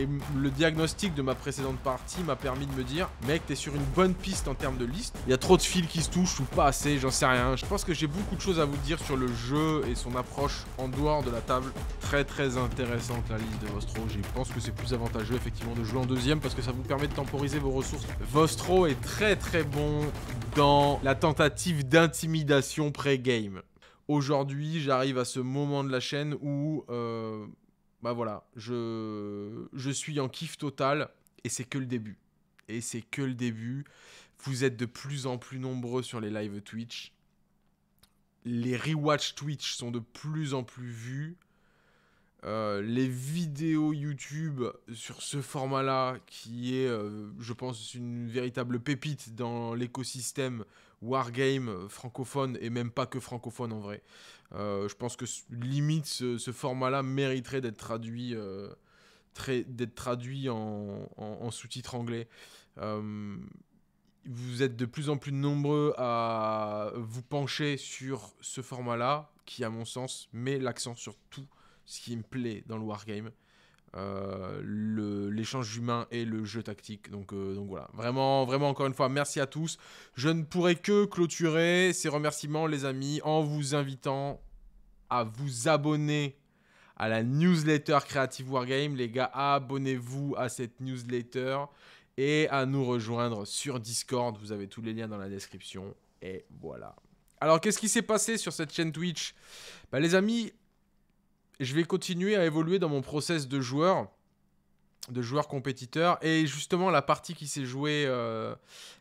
Et le diagnostic de ma précédente partie m'a permis de me dire Mec, t'es sur une bonne piste en termes de liste. Il y a trop de fils qui se touchent ou pas assez, j'en sais rien. Je pense que j'ai beaucoup de choses à vous dire sur le jeu et son approche en dehors de la table. Très très intéressante la liste de Vostro. Je pense que c'est plus avantageux effectivement de jouer en deuxième parce que ça vous permet de temporiser vos ressources. Vostro est très très bon dans la tentative d'intimidation pré-game aujourd'hui, j'arrive à ce moment de la chaîne où euh, bah voilà, je, je suis en kiff total et c'est que le début. Et c'est que le début. Vous êtes de plus en plus nombreux sur les lives Twitch. Les rewatch Twitch sont de plus en plus vus. Euh, les vidéos YouTube sur ce format-là, qui est, euh, je pense, une véritable pépite dans l'écosystème wargame euh, francophone et même pas que francophone en vrai. Euh, je pense que limite ce, format-là mériterait d'être traduit, euh, traduit en, sous-titres anglais. vous êtes de plus en plus nombreux à vous pencher sur ce format-là, qui à mon sens met l'accent sur tout ce qui me plaît dans le wargame. Euh, l'échange humain et le jeu tactique. Donc, euh, donc voilà, vraiment, vraiment encore une fois, merci à tous. Je ne pourrais que clôturer ces remerciements, les amis, en vous invitant à vous abonner à la newsletter Creative Wargame. Les gars, abonnez-vous à cette newsletter et à nous rejoindre sur Discord. Vous avez tous les liens dans la description. Et voilà. Alors, qu'est-ce qui s'est passé sur cette chaîne Twitch bah, Les amis, je vais continuer à évoluer dans mon process de joueur de joueur compétiteur et justement la partie qui s'est jouée euh,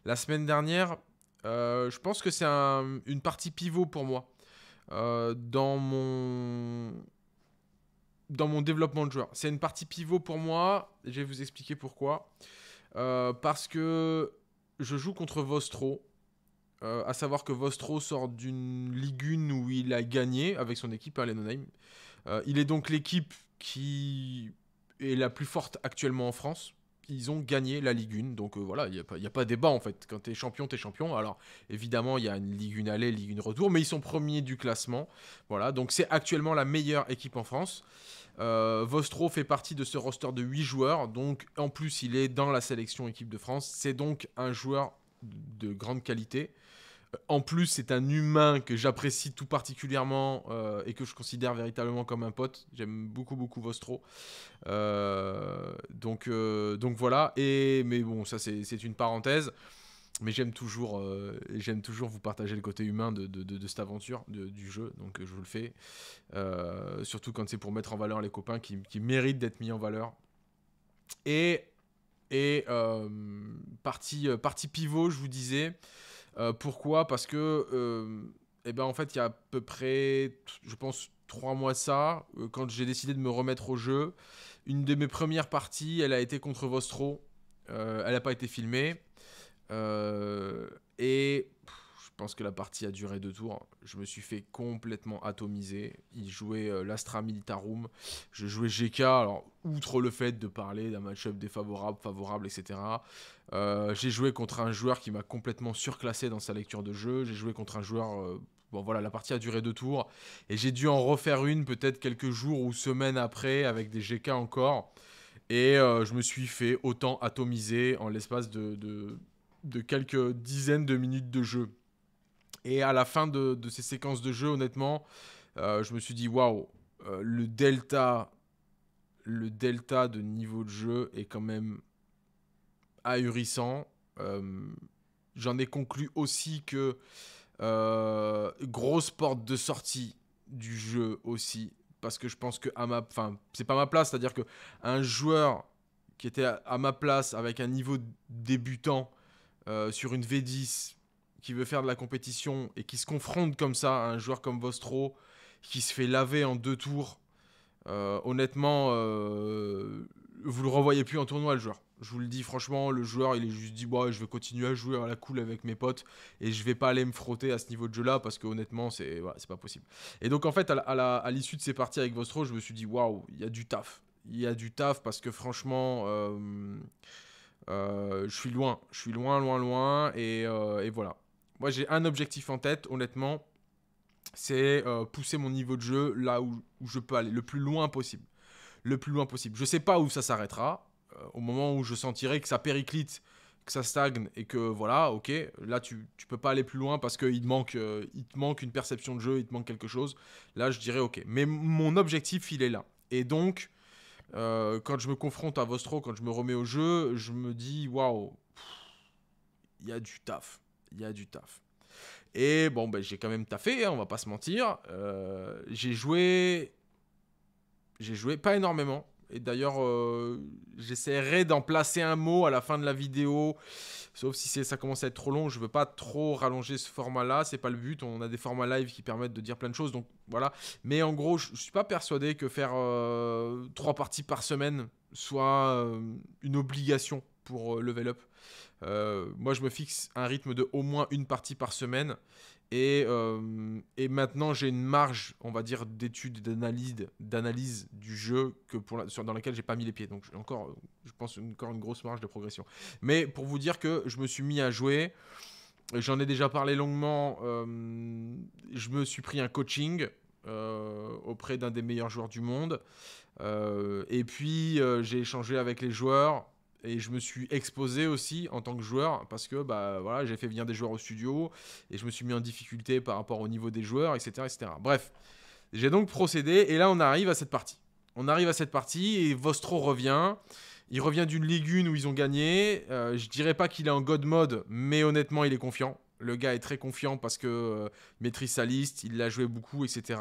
la semaine dernière euh, je pense que c'est une partie pivot pour moi euh, dans mon développement de joueur. C'est une partie pivot pour moi. Je vais vous expliquer pourquoi. parce que je joue contre Vostro. Euh, à savoir que Vostro sort d'une Ligue où il a gagné avec son équipe à hein, Lennonheim. Euh, il est donc l'équipe qui est la plus forte actuellement en France. Ils ont gagné la Ligue 1, donc euh, voilà, il n'y a, pas, de débat en fait. Quand tu es champion, es champion. Alors évidemment, il y a une Ligue 1 aller, Ligue 1 retour, mais ils sont premiers du classement. Voilà, donc c'est actuellement la meilleure équipe en France. Euh, Vostro fait partie de ce roster de 8 joueurs, donc en plus il est dans la sélection équipe de France. C'est donc un joueur de grande qualité. En plus, c'est un humain que j'apprécie tout particulièrement euh, et que je considère véritablement comme un pote. J'aime beaucoup, beaucoup Vostro. Euh, donc, euh, donc voilà. Et, mais bon, ça, c'est une parenthèse. Mais j'aime toujours, j'aime toujours vous partager le côté humain de, cette aventure, du jeu. Donc je vous le fais. surtout quand c'est pour mettre en valeur les copains qui, méritent d'être mis en valeur. Et, et partie, partie pivot, je vous disais. Euh, pourquoi Parce que, euh, eh ben, en fait, il y a à peu près, je pense, trois mois ça, euh, quand j'ai décidé de me remettre au jeu, une de mes premières parties, elle a été contre Vostro. Euh, elle n'a pas été filmée. et je pense que la partie a duré deux tours. Je me suis fait complètement atomiser. Il jouait euh, l'Astra Militarum. Je jouais GK. Alors, outre le fait de parler d'un match-up défavorable, favorable, etc. Euh, j'ai joué contre un joueur qui m'a complètement surclassé dans sa lecture de jeu. J'ai joué contre un joueur. Euh, bon, voilà, la partie a duré deux tours. Et j'ai dû en refaire une peut-être quelques jours ou semaines après avec des GK encore. Et je me suis fait autant atomiser en l'espace de, de quelques dizaines de minutes de jeu. Et à la fin de, ces séquences de jeu, honnêtement, euh, je me suis dit waouh, euh, le delta, le delta de niveau de jeu est quand même ahurissant. Euh, j'en ai conclu aussi que grosse porte de sortie du jeu aussi, parce que je pense que à ma, c'est pas ma place, c'est-à-dire que un joueur qui était à, ma place avec un niveau débutant sur une V10 qui veut faire de la compétition et qui se confronte comme ça à un joueur comme Vostro, qui se fait laver en deux tours, euh, honnêtement, euh, vous le renvoyez plus en tournoi, le joueur. Je vous le dis franchement, le joueur, il est juste dit, je vais continuer à jouer à la cool avec mes potes et je vais pas aller me frotter à ce niveau de jeu-là parce que honnêtement, c'est pas possible. Et donc, en fait, à l'issue de ces parties avec Vostro, je me suis dit, waouh, il y a du taf. Il y a du taf parce que franchement, euh, je suis loin. Je suis loin, loin, loin. et voilà. Moi, j'ai un objectif en tête, honnêtement, c'est euh, pousser mon niveau de jeu là où, je peux aller, le plus loin possible. Le plus loin possible. Je sais pas où ça s'arrêtera. Euh, au moment où je sentirai que ça périclite, que ça stagne et que voilà, ok, là tu, ne peux pas aller plus loin parce qu'il te, manque, euh, te manque une perception de jeu, il te manque quelque chose. Là, je dirais ok. Mais mon objectif, il est là. Et donc, quand je me confronte à Vostro, quand je me remets au jeu, je me dis waouh, il y a du taf il y a du taf. Et bon, ben, j'ai quand même taffé, hein, on va pas se mentir. Euh, j'ai joué. J'ai joué pas énormément. Et d'ailleurs, euh, j'essaierai d'en placer un mot à la fin de la vidéo. Sauf si ça commence à être trop long, je ne veux pas trop rallonger ce format-là. C'est pas le but. On a des formats live qui permettent de dire plein de choses. Donc voilà. Mais en gros, je, ne suis pas persuadé que faire euh, trois parties par semaine soit une obligation pour euh, level up. Euh, moi, je me fixe un rythme de au moins une partie par semaine. Et, euh, et maintenant, j'ai une marge, on va dire, d'études, d'analyse, d'analyse du jeu que pour dans laquelle j'ai pas mis les pieds. Donc, encore, je pense encore une grosse marge de progression. Mais pour vous dire que je me suis mis à jouer, j'en ai déjà parlé longuement. je me suis pris un coaching auprès d'un des meilleurs joueurs du monde. et puis, j'ai échangé avec les joueurs et je me suis exposé aussi en tant que joueur parce que bah voilà j'ai fait venir des joueurs au studio et je me suis mis en difficulté par rapport au niveau des joueurs etc bref j'ai donc procédé et là on arrive à cette partie on arrive à cette partie et Vostro revient il revient d'une ligue où ils ont gagné euh, je dirais pas qu'il est en god mode mais honnêtement il est confiant le gars est très confiant parce que euh, maîtrise sa liste il l'a joué beaucoup etc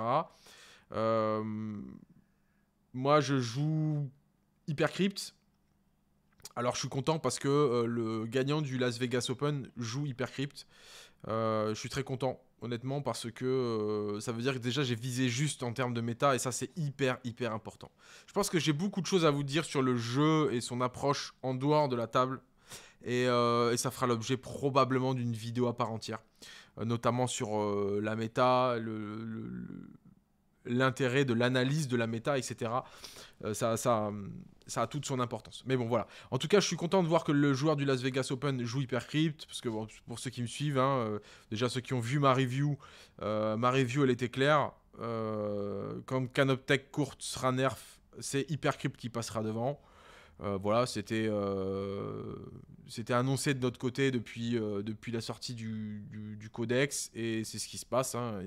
euh, moi je joue hyper crypt alors je suis content parce que euh, le gagnant du Las Vegas Open joue Hypercrypt. Euh, je suis très content honnêtement parce que euh, ça veut dire que déjà j'ai visé juste en termes de méta et ça c'est hyper hyper important. Je pense que j'ai beaucoup de choses à vous dire sur le jeu et son approche en dehors de la table et, ça fera l'objet probablement d'une vidéo à part entière, notamment sur la méta, le l'intérêt de l'analyse de la méta, etc. Euh, ça, ça, a toute son importance. Mais bon, voilà. En tout cas, je suis content de voir que le joueur du Las Vegas Open joue Hypercrypt, parce que pour ceux qui me suivent, hein, euh, déjà ceux qui ont vu ma review, euh, ma review, elle était claire. comme Canoptech court sera nerf, c'est Hypercrypt qui passera devant. Euh, voilà, c'était euh, c'était annoncé de notre côté depuis, euh, depuis la sortie du, codex et c'est ce qui se passe. Hein,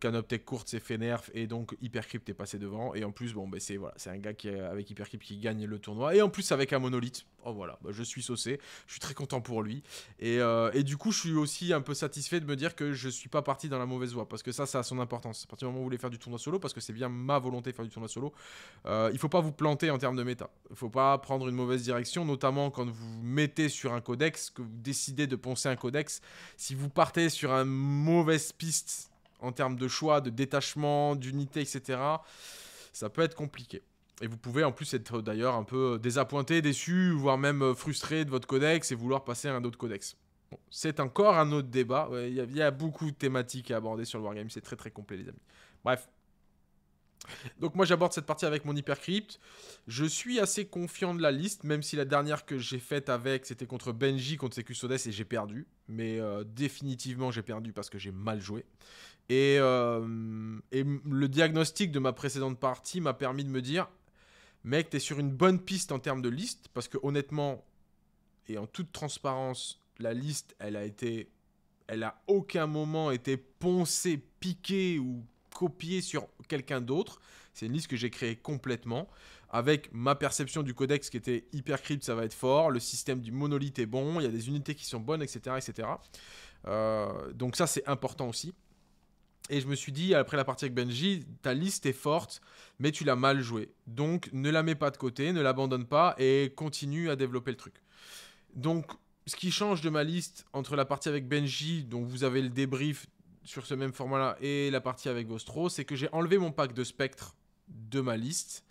Canoptech courte s'est fait nerf et donc Hypercrypt est passé devant. Et en plus, bon, ben, c'est voilà, un gars qui, avec Hypercrypt qui gagne le tournoi. Et en plus, avec un monolithe oh voilà, bah, je suis saucé, je suis très content pour lui. Euh, et, du coup, je suis aussi un peu satisfait de me dire que je suis pas parti dans la mauvaise voie, parce que ça, ça a son importance. À partir du moment où vous voulez faire du tournoi solo, parce que c'est bien ma volonté de faire du tournoi solo, euh, il faut pas vous planter en termes de méta. Il faut pas prendre une mauvaise direction, notamment quand vous mettez sur un codex, que vous décidez de poncer un codex. Si vous partez sur une mauvaise piste en termes de choix, de détachement, d'unité, etc., ça peut être compliqué et vous pouvez en plus être euh, d'ailleurs un peu euh, désappointé, déçu, voire même euh, frustré de votre codex et vouloir passer à un autre codex. c'est encore un autre débat. Il y, a, beaucoup de thématiques à aborder sur le wargame. C'est très très complet, les amis. Bref. Donc moi j'aborde cette partie avec mon hypercrypt. Je suis assez confiant de la liste, même si la dernière que j'ai faite avec c'était contre Benji, contre Secusodes et j'ai perdu. Mais définitivement j'ai perdu parce que j'ai mal joué. et le diagnostic de ma précédente partie m'a permis de me dire Mec, t'es sur une bonne piste en termes de liste, parce que honnêtement, et en toute transparence, la liste, elle a été. Elle a aucun moment été poncée, piquée ou copiée sur quelqu'un d'autre. C'est une liste que j'ai créée complètement. Avec ma perception du codex qui était hyper crypte, ça va être fort. Le système du monolithe est bon. Il y a des unités qui sont bonnes, etc. etc. Euh, donc, ça, c'est important aussi. Et je me suis dit, après la partie avec Benji, ta liste est forte, mais tu l'as mal jouée. Donc ne la mets pas de côté, ne l'abandonne pas et continue à développer le truc. Donc ce qui change de ma liste entre la partie avec Benji, dont vous avez le débrief sur ce même format-là, et la partie avec Vostro, c'est que j'ai enlevé mon pack de spectre de ma liste.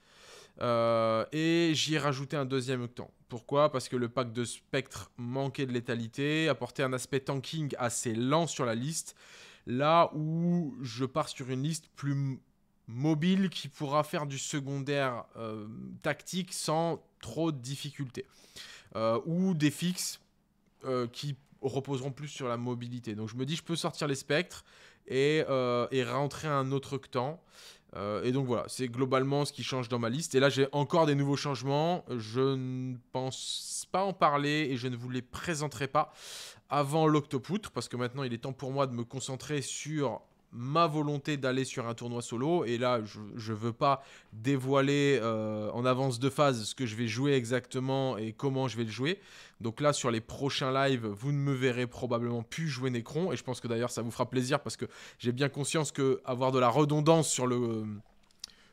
Euh, et j'y ai rajouté un deuxième octant. Pourquoi Parce que le pack de spectre manquait de létalité, apportait un aspect tanking assez lent sur la liste, Là où je pars sur une liste plus mobile qui pourra faire du secondaire euh, tactique sans trop de difficultés. Euh, ou des fixes euh, qui reposeront plus sur la mobilité. Donc je me dis, je peux sortir les spectres et, et rentrer un autre temps. et donc voilà, c'est globalement ce qui change dans ma liste. Et là, j'ai encore des nouveaux changements. Je ne pense pas en parler et je ne vous les présenterai pas avant l'Octopoutre, parce que maintenant il est temps pour moi de me concentrer sur ma volonté d'aller sur un tournoi solo. Et là, je ne veux pas dévoiler euh, en avance de phase ce que je vais jouer exactement et comment je vais le jouer. Donc là, sur les prochains lives, vous ne me verrez probablement plus jouer Necron. Et je pense que d'ailleurs, ça vous fera plaisir parce que j'ai bien conscience que avoir de la redondance sur le...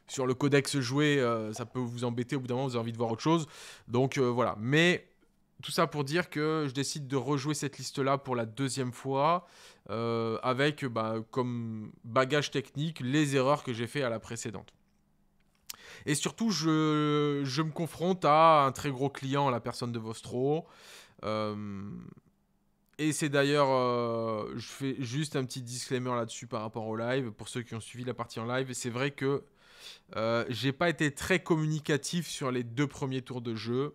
sur le codex joué, euh, ça peut vous embêter, au bout d'un moment vous avez envie de voir autre chose. Donc euh, voilà, mais tout ça pour dire que je décide de rejouer cette liste-là pour la deuxième fois, euh, avec bah, comme bagage technique les erreurs que j'ai fait à la précédente. Et surtout, je, me confronte à un très gros client, la personne de Vostro. Euh, et c'est d'ailleurs, euh, je fais juste un petit disclaimer là-dessus par rapport au live, pour ceux qui ont suivi la partie en live. C'est vrai que j'ai pas été très communicatif sur les deux premiers tours de jeu,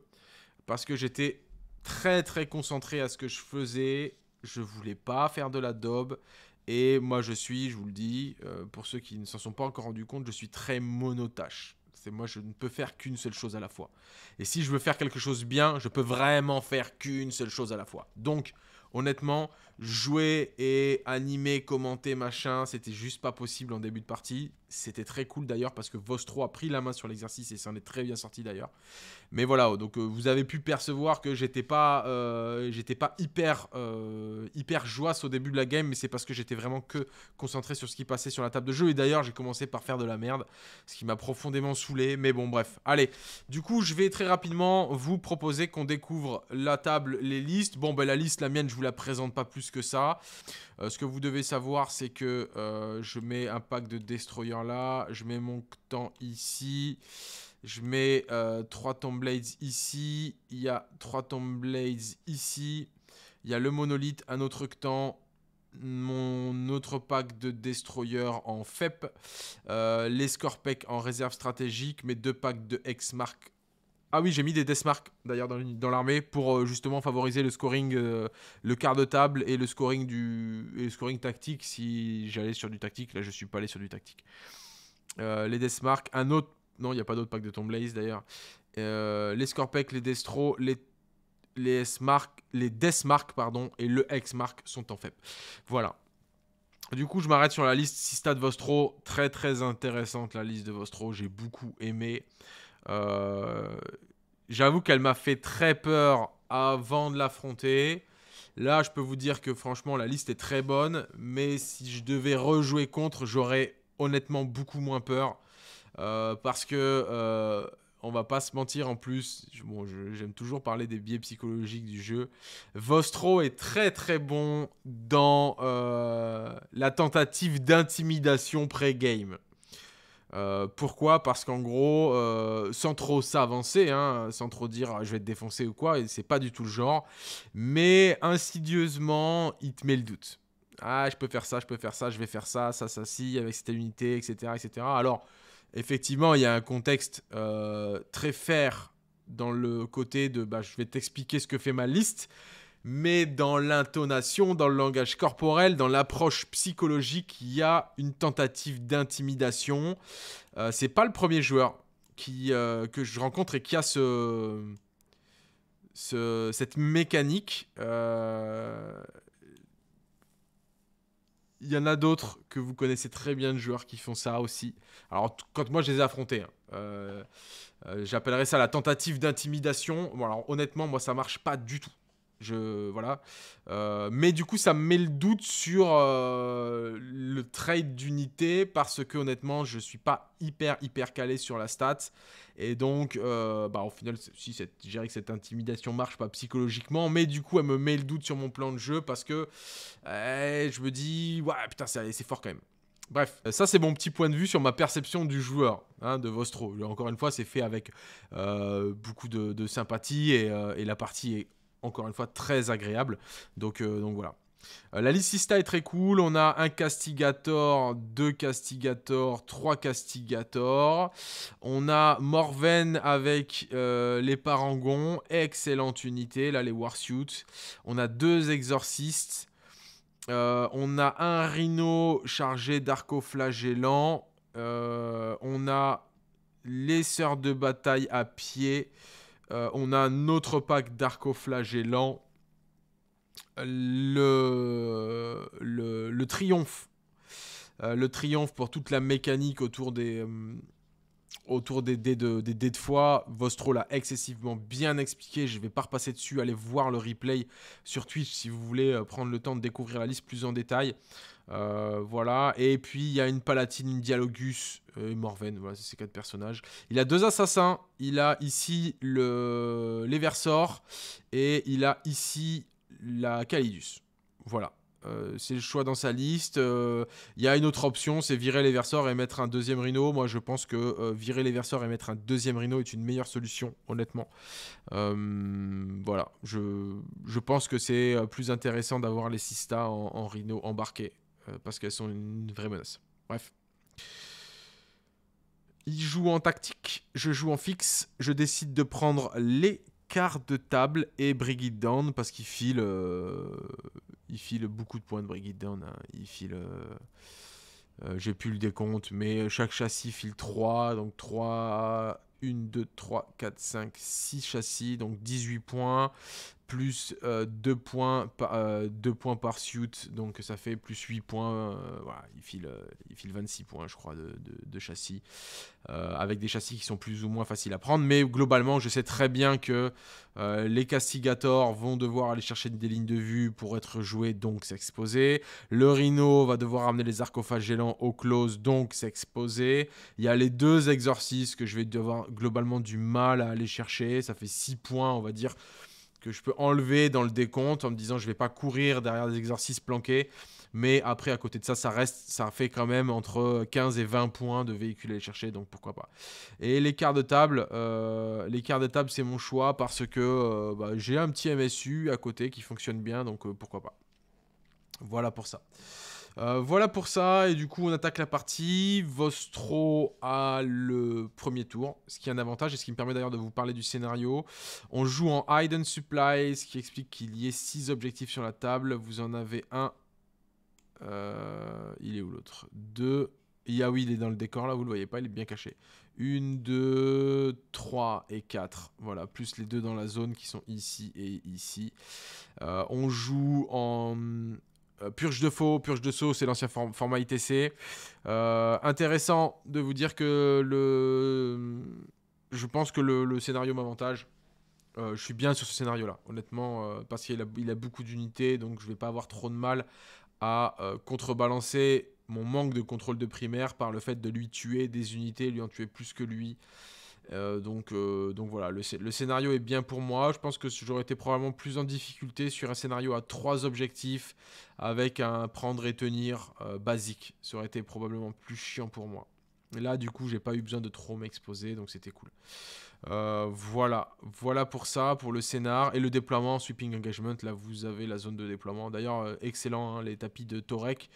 parce que j'étais très très concentré à ce que je faisais. Je voulais pas faire de la daube. Et moi, je suis, je vous le dis, euh, pour ceux qui ne s'en sont pas encore rendu compte, je suis très monotache. C'est moi, je ne peux faire qu'une seule chose à la fois. Et si je veux faire quelque chose bien, je peux vraiment faire qu'une seule chose à la fois. Donc, honnêtement, jouer et animer, commenter, machin, c'était juste pas possible en début de partie. C'était très cool d'ailleurs parce que Vostro a pris la main sur l'exercice et ça en est très bien sorti d'ailleurs. Mais voilà, donc euh, vous avez pu percevoir que j'étais pas, euh, j'étais pas hyper, euh, hyper joyeux au début de la game, mais c'est parce que j'étais vraiment que concentré sur ce qui passait sur la table de jeu. Et d'ailleurs, j'ai commencé par faire de la merde, ce qui m'a profondément saoulé. Mais bon, bref. Allez, du coup, je vais très rapidement vous proposer qu'on découvre la table, les listes. Bon, ben la liste, la mienne, je vous la présente pas plus que ça. Euh, ce que vous devez savoir, c'est que euh, je mets un pack de Destroyer là, je mets mon temps ici, je mets 3 euh, Tomblades ici, il y a 3 Tomblades ici, il y a le Monolithe, un autre temps mon autre pack de Destroyer en FEP, les Scorpec en réserve stratégique, mes deux packs de X-Mark ah oui, j'ai mis des deathmarks d'ailleurs dans l'armée pour euh, justement favoriser le scoring, euh, le quart de table et le scoring, du, scoring tactique si j'allais sur du tactique. Là, je suis pas allé sur du tactique. Euh, les deathmarks, un autre. Non, il n'y a pas d'autre pack de Tomblaze d'ailleurs. les Scorpec, les Destro, les les Deathmark pardon et le X-mark sont en faible. Voilà. Du coup, je m'arrête sur la liste Sista de Vostro, très très intéressante la liste de Vostro, j'ai beaucoup aimé. Euh, j'avoue qu'elle m'a fait très peur avant de l'affronter. Là, je peux vous dire que franchement, la liste est très bonne, mais si je devais rejouer contre, j'aurais honnêtement beaucoup moins peur. Euh, parce que, euh, on va pas se mentir en plus, j'aime toujours parler des biais psychologiques du jeu. Vostro est très très bon dans la tentative d'intimidation pré-game. Euh, pourquoi Parce qu'en gros, euh, sans trop s'avancer, hein, sans trop dire ah, je vais te défoncer ou quoi, c'est pas du tout le genre, mais insidieusement, il te met le doute. Ah, je peux faire ça, je peux faire ça, je vais faire ça, ça, ça, si, avec cette unité, etc. etc. Alors, effectivement, il y a un contexte euh, très fair dans le côté de bah, je vais t'expliquer ce que fait ma liste mais dans l'intonation, dans le langage corporel, dans l'approche psychologique, il y a une tentative d'intimidation. Euh, c'est pas le premier joueur qui, euh, que je rencontre et qui a ce, ce cette mécanique. Euh, il y en a d'autres que vous connaissez très bien de joueurs qui font ça aussi. Alors, quand moi je les ai affrontés, hein, euh, j'appellerais ça la tentative d'intimidation. Bon, alors honnêtement, moi ça marche pas du tout. Je, voilà. Euh, mais du coup, ça me met le doute sur euh, le trade d'unité parce que honnêtement, je suis pas hyper hyper calé sur la stat. Et donc, euh, bah, au final, si cette, que cette intimidation marche pas psychologiquement, mais du coup, elle me met le doute sur mon plan de jeu parce que eh, je me dis, ouais, putain, c'est fort quand même. Bref, ça c'est mon petit point de vue sur ma perception du joueur, hein, de Vostro. Encore une fois, c'est fait avec beaucoup de, sympathie et, et, la partie est encore une fois très agréable. Donc, euh, donc voilà. Euh, la Lysista est très cool. On a un Castigator, deux Castigators, trois Castigators. On a Morven avec euh, les Parangons. Excellente unité. Là, les Warsuit. On a deux Exorcistes. on a un Rhino chargé d'arcoflagellant. on a les Sœurs de Bataille à pied. Euh, on a notre autre pack d'arcoflagellants. Le, le, le triomphe. Euh, le triomphe pour toute la mécanique autour des, euh, autour des dés de, des dés de foi. Vostro l'a excessivement bien expliqué. Je ne vais pas repasser dessus. Allez voir le replay sur Twitch si vous voulez prendre le temps de découvrir la liste plus en détail. Euh, voilà. Et puis, il y a une palatine, une Dialogus euh, et Morven. Voilà, c'est ces quatre personnages. Il a deux assassins. Il a ici le... l'Eversor. Et il a ici la Calidus. Voilà. Euh, c'est le choix dans sa liste. Il y a une autre option, c'est virer les et mettre un deuxième rhino. Moi, je pense que virer les et mettre un deuxième rhino est une meilleure solution, honnêtement. voilà, je, pense que c'est plus intéressant d'avoir les Sista en, en rhino embarqué. Euh, parce qu'elles sont une vraie menace. Bref. Il joue en tactique, je joue en fixe, je décide de prendre les cartes de table et Brigitte Down parce qu'il file, euh, il file beaucoup de points de Brigitte Down. Hein. Il file. Euh, euh, J'ai plus le décompte, mais chaque châssis file 3, donc 3, 1, 2, 3, 4, 5, 6 châssis, donc 18 points plus euh, 2 points, par, euh, points par suit, donc ça fait plus 8 points. Euh, il file, euh, il file 26 points, je crois, de, châssis, euh, avec des châssis qui sont plus ou moins faciles à prendre. Mais globalement, je sais très bien que les Castigators vont devoir aller chercher des lignes de vue pour être joués, donc s'exposer. Le Rhino va devoir amener les arcophages gélants au close, donc s'exposer. Il y a les deux exorcistes que je vais devoir globalement du mal à aller chercher. Ça fait 6 points, on va dire je peux enlever dans le décompte en me disant je vais pas courir derrière des exercices planqués. Mais après, à côté de ça, ça reste, ça fait quand même entre 15 et 20 points de véhicule à aller chercher, donc pourquoi pas. Et l'écart de table, euh, l'écart de table, c'est mon choix parce que euh, bah, j'ai un petit MSU à côté qui fonctionne bien, donc euh, pourquoi pas. Voilà pour ça. Euh, voilà pour ça, et du coup on attaque la partie. Vostro a le premier tour, ce qui est un avantage et ce qui me permet d'ailleurs de vous parler du scénario. On joue en Hidden supplies, ce qui explique qu'il y ait 6 objectifs sur la table. Vous en avez un. Euh, il est où l'autre deux, Ah oui, il est dans le décor là, vous le voyez pas, il est bien caché. une, deux, 3 et 4. Voilà, plus les deux dans la zone qui sont ici et ici. Euh, on joue en euh, purge de faux, purge de saut, c'est l'ancien format ITC. Euh, intéressant de vous dire que le... je pense que le, scénario m'avantage. Euh, je suis bien sur ce scénario-là, honnêtement, parce qu'il a, a, beaucoup d'unités, donc je ne vais pas avoir trop de mal à contrebalancer mon manque de contrôle de primaire par le fait de lui tuer des unités, lui en tuer plus que lui. Euh, donc, euh, donc voilà, le, scénario est bien pour moi. Je pense que j'aurais été probablement plus en difficulté sur un scénario à trois objectifs avec un prendre et tenir euh, basique. Ça aurait été probablement plus chiant pour moi. Et là, du coup, j'ai pas eu besoin de trop m'exposer, donc c'était cool. Euh, voilà, voilà pour ça, pour le scénar et le déploiement, sweeping engagement. Là, vous avez la zone de déploiement. D'ailleurs, euh, excellent hein, les tapis de Torek.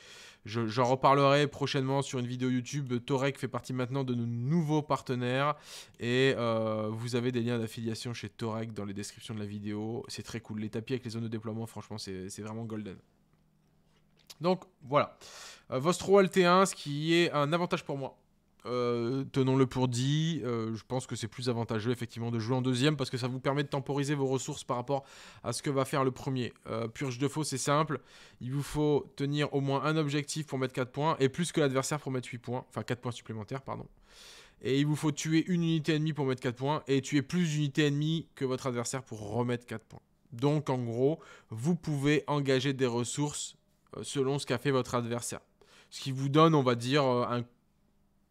J'en reparlerai prochainement sur une vidéo YouTube. Torek fait partie maintenant de nos nouveaux partenaires et euh, vous avez des liens d'affiliation chez Torek dans les descriptions de la vidéo. C'est très cool. Les tapis avec les zones de déploiement, franchement, c'est vraiment golden. Donc voilà, Vostro LT1, ce qui est un avantage pour moi euh, tenons-le pour dit. Euh, je pense que c'est plus avantageux effectivement de jouer en deuxième parce que ça vous permet de temporiser vos ressources par rapport à ce que va faire le premier. Euh, purge de faux, c'est simple. Il vous faut tenir au moins un objectif pour mettre 4 points et plus que l'adversaire pour mettre 8 points. Enfin 4 points supplémentaires, pardon. Et il vous faut tuer une unité ennemie pour mettre 4 points et tuer plus d'unités ennemies que votre adversaire pour remettre 4 points. Donc en gros, vous pouvez engager des ressources selon ce qu'a fait votre adversaire. Ce qui vous donne, on va dire, un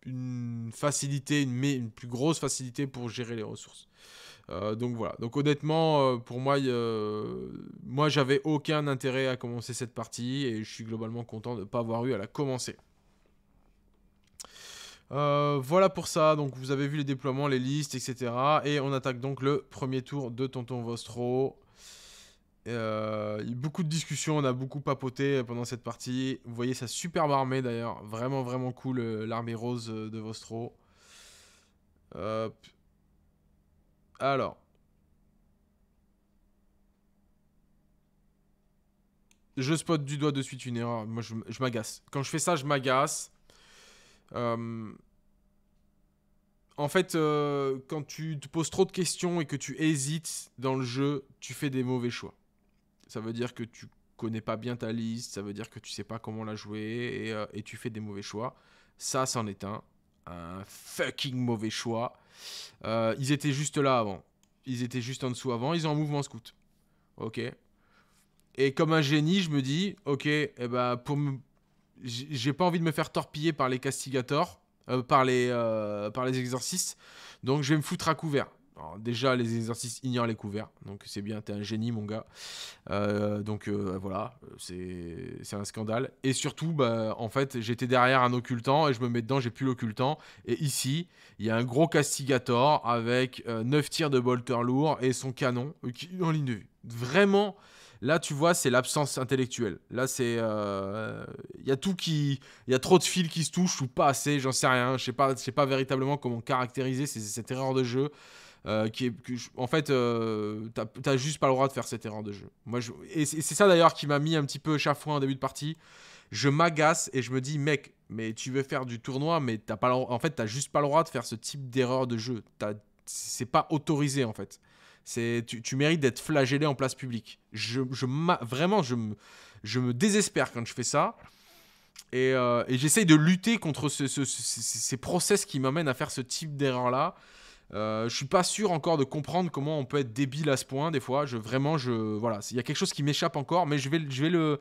une facilité, une, une, plus grosse facilité pour gérer les ressources. Euh, donc voilà. Donc honnêtement, euh, pour moi, euh, moi j'avais aucun intérêt à commencer cette partie et je suis globalement content de ne pas avoir eu à la commencer. voilà pour ça, donc vous avez vu les déploiements, les listes, etc. Et on attaque donc le premier tour de Tonton Vostro. Euh, beaucoup de discussions, on a beaucoup papoté pendant cette partie. Vous voyez sa superbe armée d'ailleurs, vraiment vraiment cool euh, l'armée rose euh, de Vostro. Alors. Je spot du doigt de suite une erreur. Moi, je, m'agace. Quand je fais ça, je m'agace. En fait, quand tu te poses trop de questions et que tu hésites dans le jeu, tu fais des mauvais choix. Ça veut dire que tu connais pas bien ta liste, ça veut dire que tu sais pas comment la jouer et, euh, tu fais des mauvais choix. Ça, c'en est un. Un fucking mauvais choix. Euh, ils étaient juste là avant. Ils étaient juste en dessous avant. Ils ont un mouvement scout. Ok. Et comme un génie, je me dis, ok, eh ben pour me... j'ai pas envie de me faire torpiller par les castigators, euh, par les par les exorcistes. Donc je vais me foutre à couvert déjà, les exercices ignorent les couverts, donc c'est bien, t'es un génie, mon gars. Euh, donc euh, voilà, c'est un scandale. Et surtout, bah, en fait, j'étais derrière un occultant et je me mets dedans, j'ai plus l'occultant. Et ici, il y a un gros castigator avec euh, neuf 9 tirs de bolter lourd et son canon en ligne de vue. Vraiment, Là, tu vois, c'est l'absence intellectuelle. Là, c'est. Il y a tout qui. Il y a trop de fils qui se touchent ou pas assez, j'en sais rien. Je sais je sais pas véritablement comment caractériser cette erreur de jeu. Euh, qui est, que en fait, euh, tu t'as juste pas le droit de faire cette erreur de jeu. Moi, je, et c'est ça d'ailleurs qui m'a mis un petit peu chafouin en début de partie. Je m'agace et je me dis, mec, mais tu veux faire du tournoi, mais t'as pas en fait, juste pas le droit de faire ce type d'erreur de jeu. C'est pas autorisé en fait. C'est tu, mérites d'être flagellé en place publique. Je, je vraiment, je me, je me désespère quand je fais ça. Et, euh, et j'essaye de lutter contre ces process qui m'amènent à faire ce type d'erreur-là. Euh, je suis pas sûr encore de comprendre comment on peut être débile à ce point des fois. Je vraiment je voilà, il y a quelque chose qui m'échappe encore, mais je vais le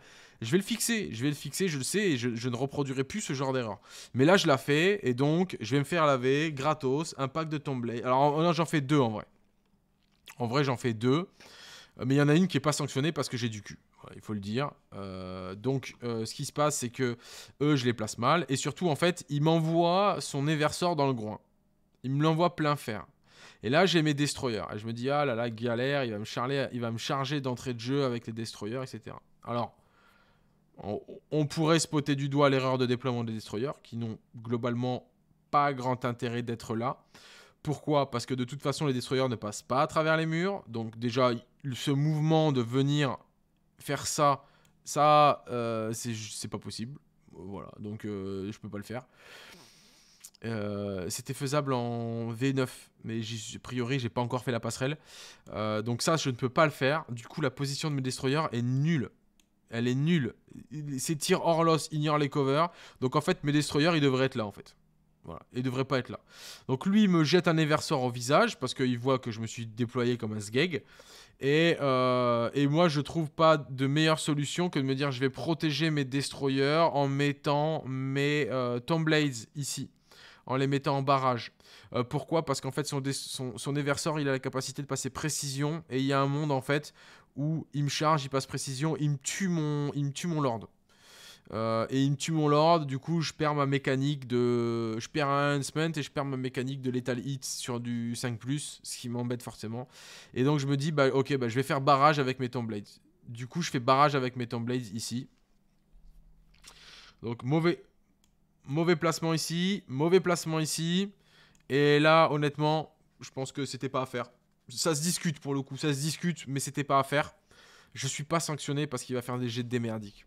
fixer, je vais le fixer, je le sais, et je, ne reproduirai plus ce genre d'erreur. Mais là, je la fais, et donc je vais me faire laver gratos, un pack de Tomblay. Alors, j'en fais deux en vrai. En vrai, j'en fais deux, euh, mais il y en a une qui est pas sanctionnée parce que j'ai du cul il faut le dire. Euh, donc, ce qui se passe, c'est que eux, je les place mal. Et surtout, en fait, il m'envoie son éversor dans le groin. Il me l'envoie plein fer. Et là, j'ai mes destroyers. Et je me dis, ah là là, galère, il va me, charger d'entrée de jeu avec les destroyers, etc. Alors, on, pourrait spotter du doigt l'erreur de déploiement des destroyers, qui n'ont globalement pas grand intérêt d'être là. Pourquoi Parce que de toute façon, les destroyers ne passent pas à travers les murs. Donc déjà, ce mouvement de venir faire ça, ça, euh, c'est pas possible. Voilà, donc euh, je peux pas le faire. Euh, c'était faisable en V9, mais a priori, j'ai pas encore fait la passerelle. Euh, donc ça, je ne peux pas le faire. Du coup, la position de mes destroyers est nulle. Elle est nulle. Ces tirs hors loss ignorent les covers. Donc en fait, mes destroyers, ils devraient être là, en fait. Voilà, ils devraient pas être là. Donc lui, il me jette un éversor au visage parce qu'il voit que je me suis déployé comme un sgeg. Et, euh, et, moi, je trouve pas de meilleure solution que de me dire je vais protéger mes destroyers en mettant mes Tomblades ici en les mettant en barrage. Euh, pourquoi Parce qu'en fait, son, son, éversor, il a la capacité de passer précision, et il y a un monde, en fait, où il me charge, il passe précision, il me tue mon, il me tue mon lord. Euh, et il me tue mon lord, du coup je perds ma mécanique de... Je perds un enhancement et je perds ma mécanique de lethal hit sur du 5+, ce qui m'embête forcément. Et donc je me dis, bah ok, bah, je vais faire barrage avec mes Tomblades. Du coup je fais barrage avec mes Tomblades ici. Donc mauvais, mauvais placement ici, mauvais placement ici. Et là, honnêtement, je pense que c'était pas à faire. Ça se discute pour le coup, ça se discute, mais c'était pas à faire. Je suis pas sanctionné parce qu'il va faire des jets de démerdique.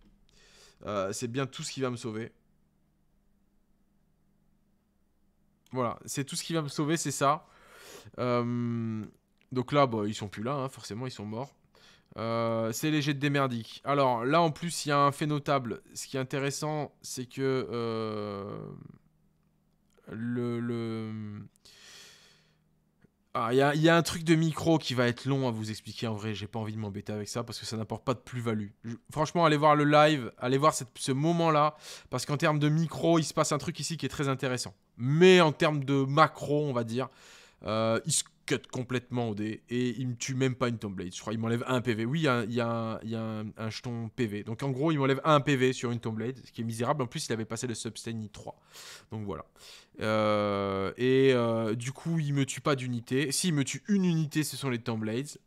Euh, c'est bien tout ce qui va me sauver. Voilà, c'est tout ce qui va me sauver, c'est ça. Euh, donc là, bah, ils sont plus là, hein, forcément, ils sont morts. Euh, c'est léger de démerdique. Alors là, en plus, il y a un fait notable. Ce qui est intéressant, c'est que euh, le, ah, il, y a, un truc de micro qui va être long à vous expliquer en vrai. J'ai pas envie de m'embêter avec ça parce que ça n'apporte pas de plus-value. Franchement, allez voir le live, allez voir ce moment-là parce qu'en termes de micro, il se passe un truc ici qui est très intéressant. Mais en termes de macro, on va dire, euh, il se cut complètement au dé et il me tue même pas une Tomblade. Je crois il m'enlève un PV. Oui, il y a, un, jeton PV. Donc en gros, il m'enlève un PV sur une Tomblade, ce qui est misérable. En plus, il avait passé le sustain 3. Donc voilà. Euh, et euh, du coup, il me tue pas d'unité. S'il me tue une unité, ce sont les Tomblades.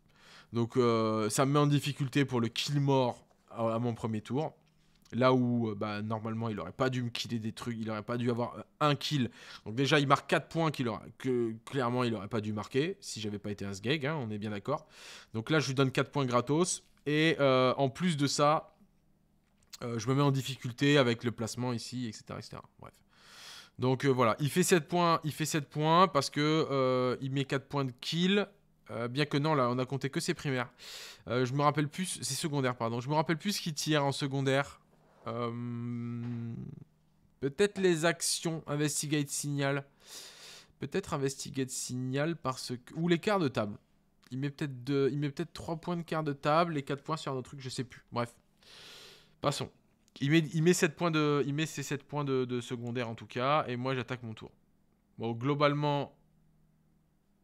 Donc euh, ça me met en difficulté pour le kill mort à mon premier tour. Là où euh, bah, normalement il n'aurait pas dû me killer des trucs, il n'aurait pas dû avoir euh, un kill. Donc déjà il marque 4 points qu'il aurait, que clairement il aurait pas dû marquer si j'avais pas été un sgeg, hein, on est bien d'accord. Donc là je lui donne 4 points gratos. Et euh, en plus de ça, je me mets en difficulté avec le placement ici, etc. etc. Bref. Donc voilà, il fait 7 points, il fait 7 points parce qu'il met 4 points de kill. bien que non, là, on a compté que ses primaires. je me rappelle plus, ses secondaires, pardon. Je me rappelle plus ce qu'il tire en secondaire. Euh, peut-être les actions. Investigate signal. Peut-être investigate signal parce que... Ou les quarts de table. Il met peut-être peut 3 points de quart de table et 4 points sur un autre truc, je sais plus. Bref. Passons. Il met, il met 7 points de... Il met ses 7 points de secondaire en tout cas. Et moi j'attaque mon tour. Bon, globalement,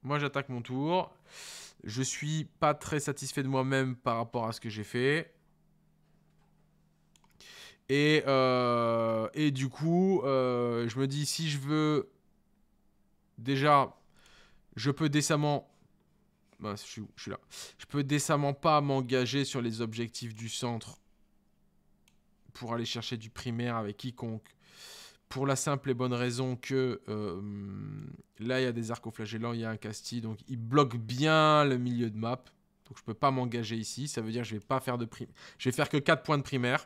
moi, j'attaque mon tour. Je suis pas très satisfait de moi-même par rapport à ce que j'ai fait. Euh, et, du coup, euh, je me dis, si je veux, déjà, je peux décemment... Bah, je, suis, là. Je peux décemment pas m'engager sur les objectifs du centre pour aller chercher du primaire avec quiconque. Pour la simple et bonne raison que euh, là, il y a des arcoflagellants, il y a un castille, donc il bloque bien le milieu de map. Donc je peux pas m'engager ici. Ça veut dire que je vais pas faire de prime. Je vais faire que 4 points de primaire.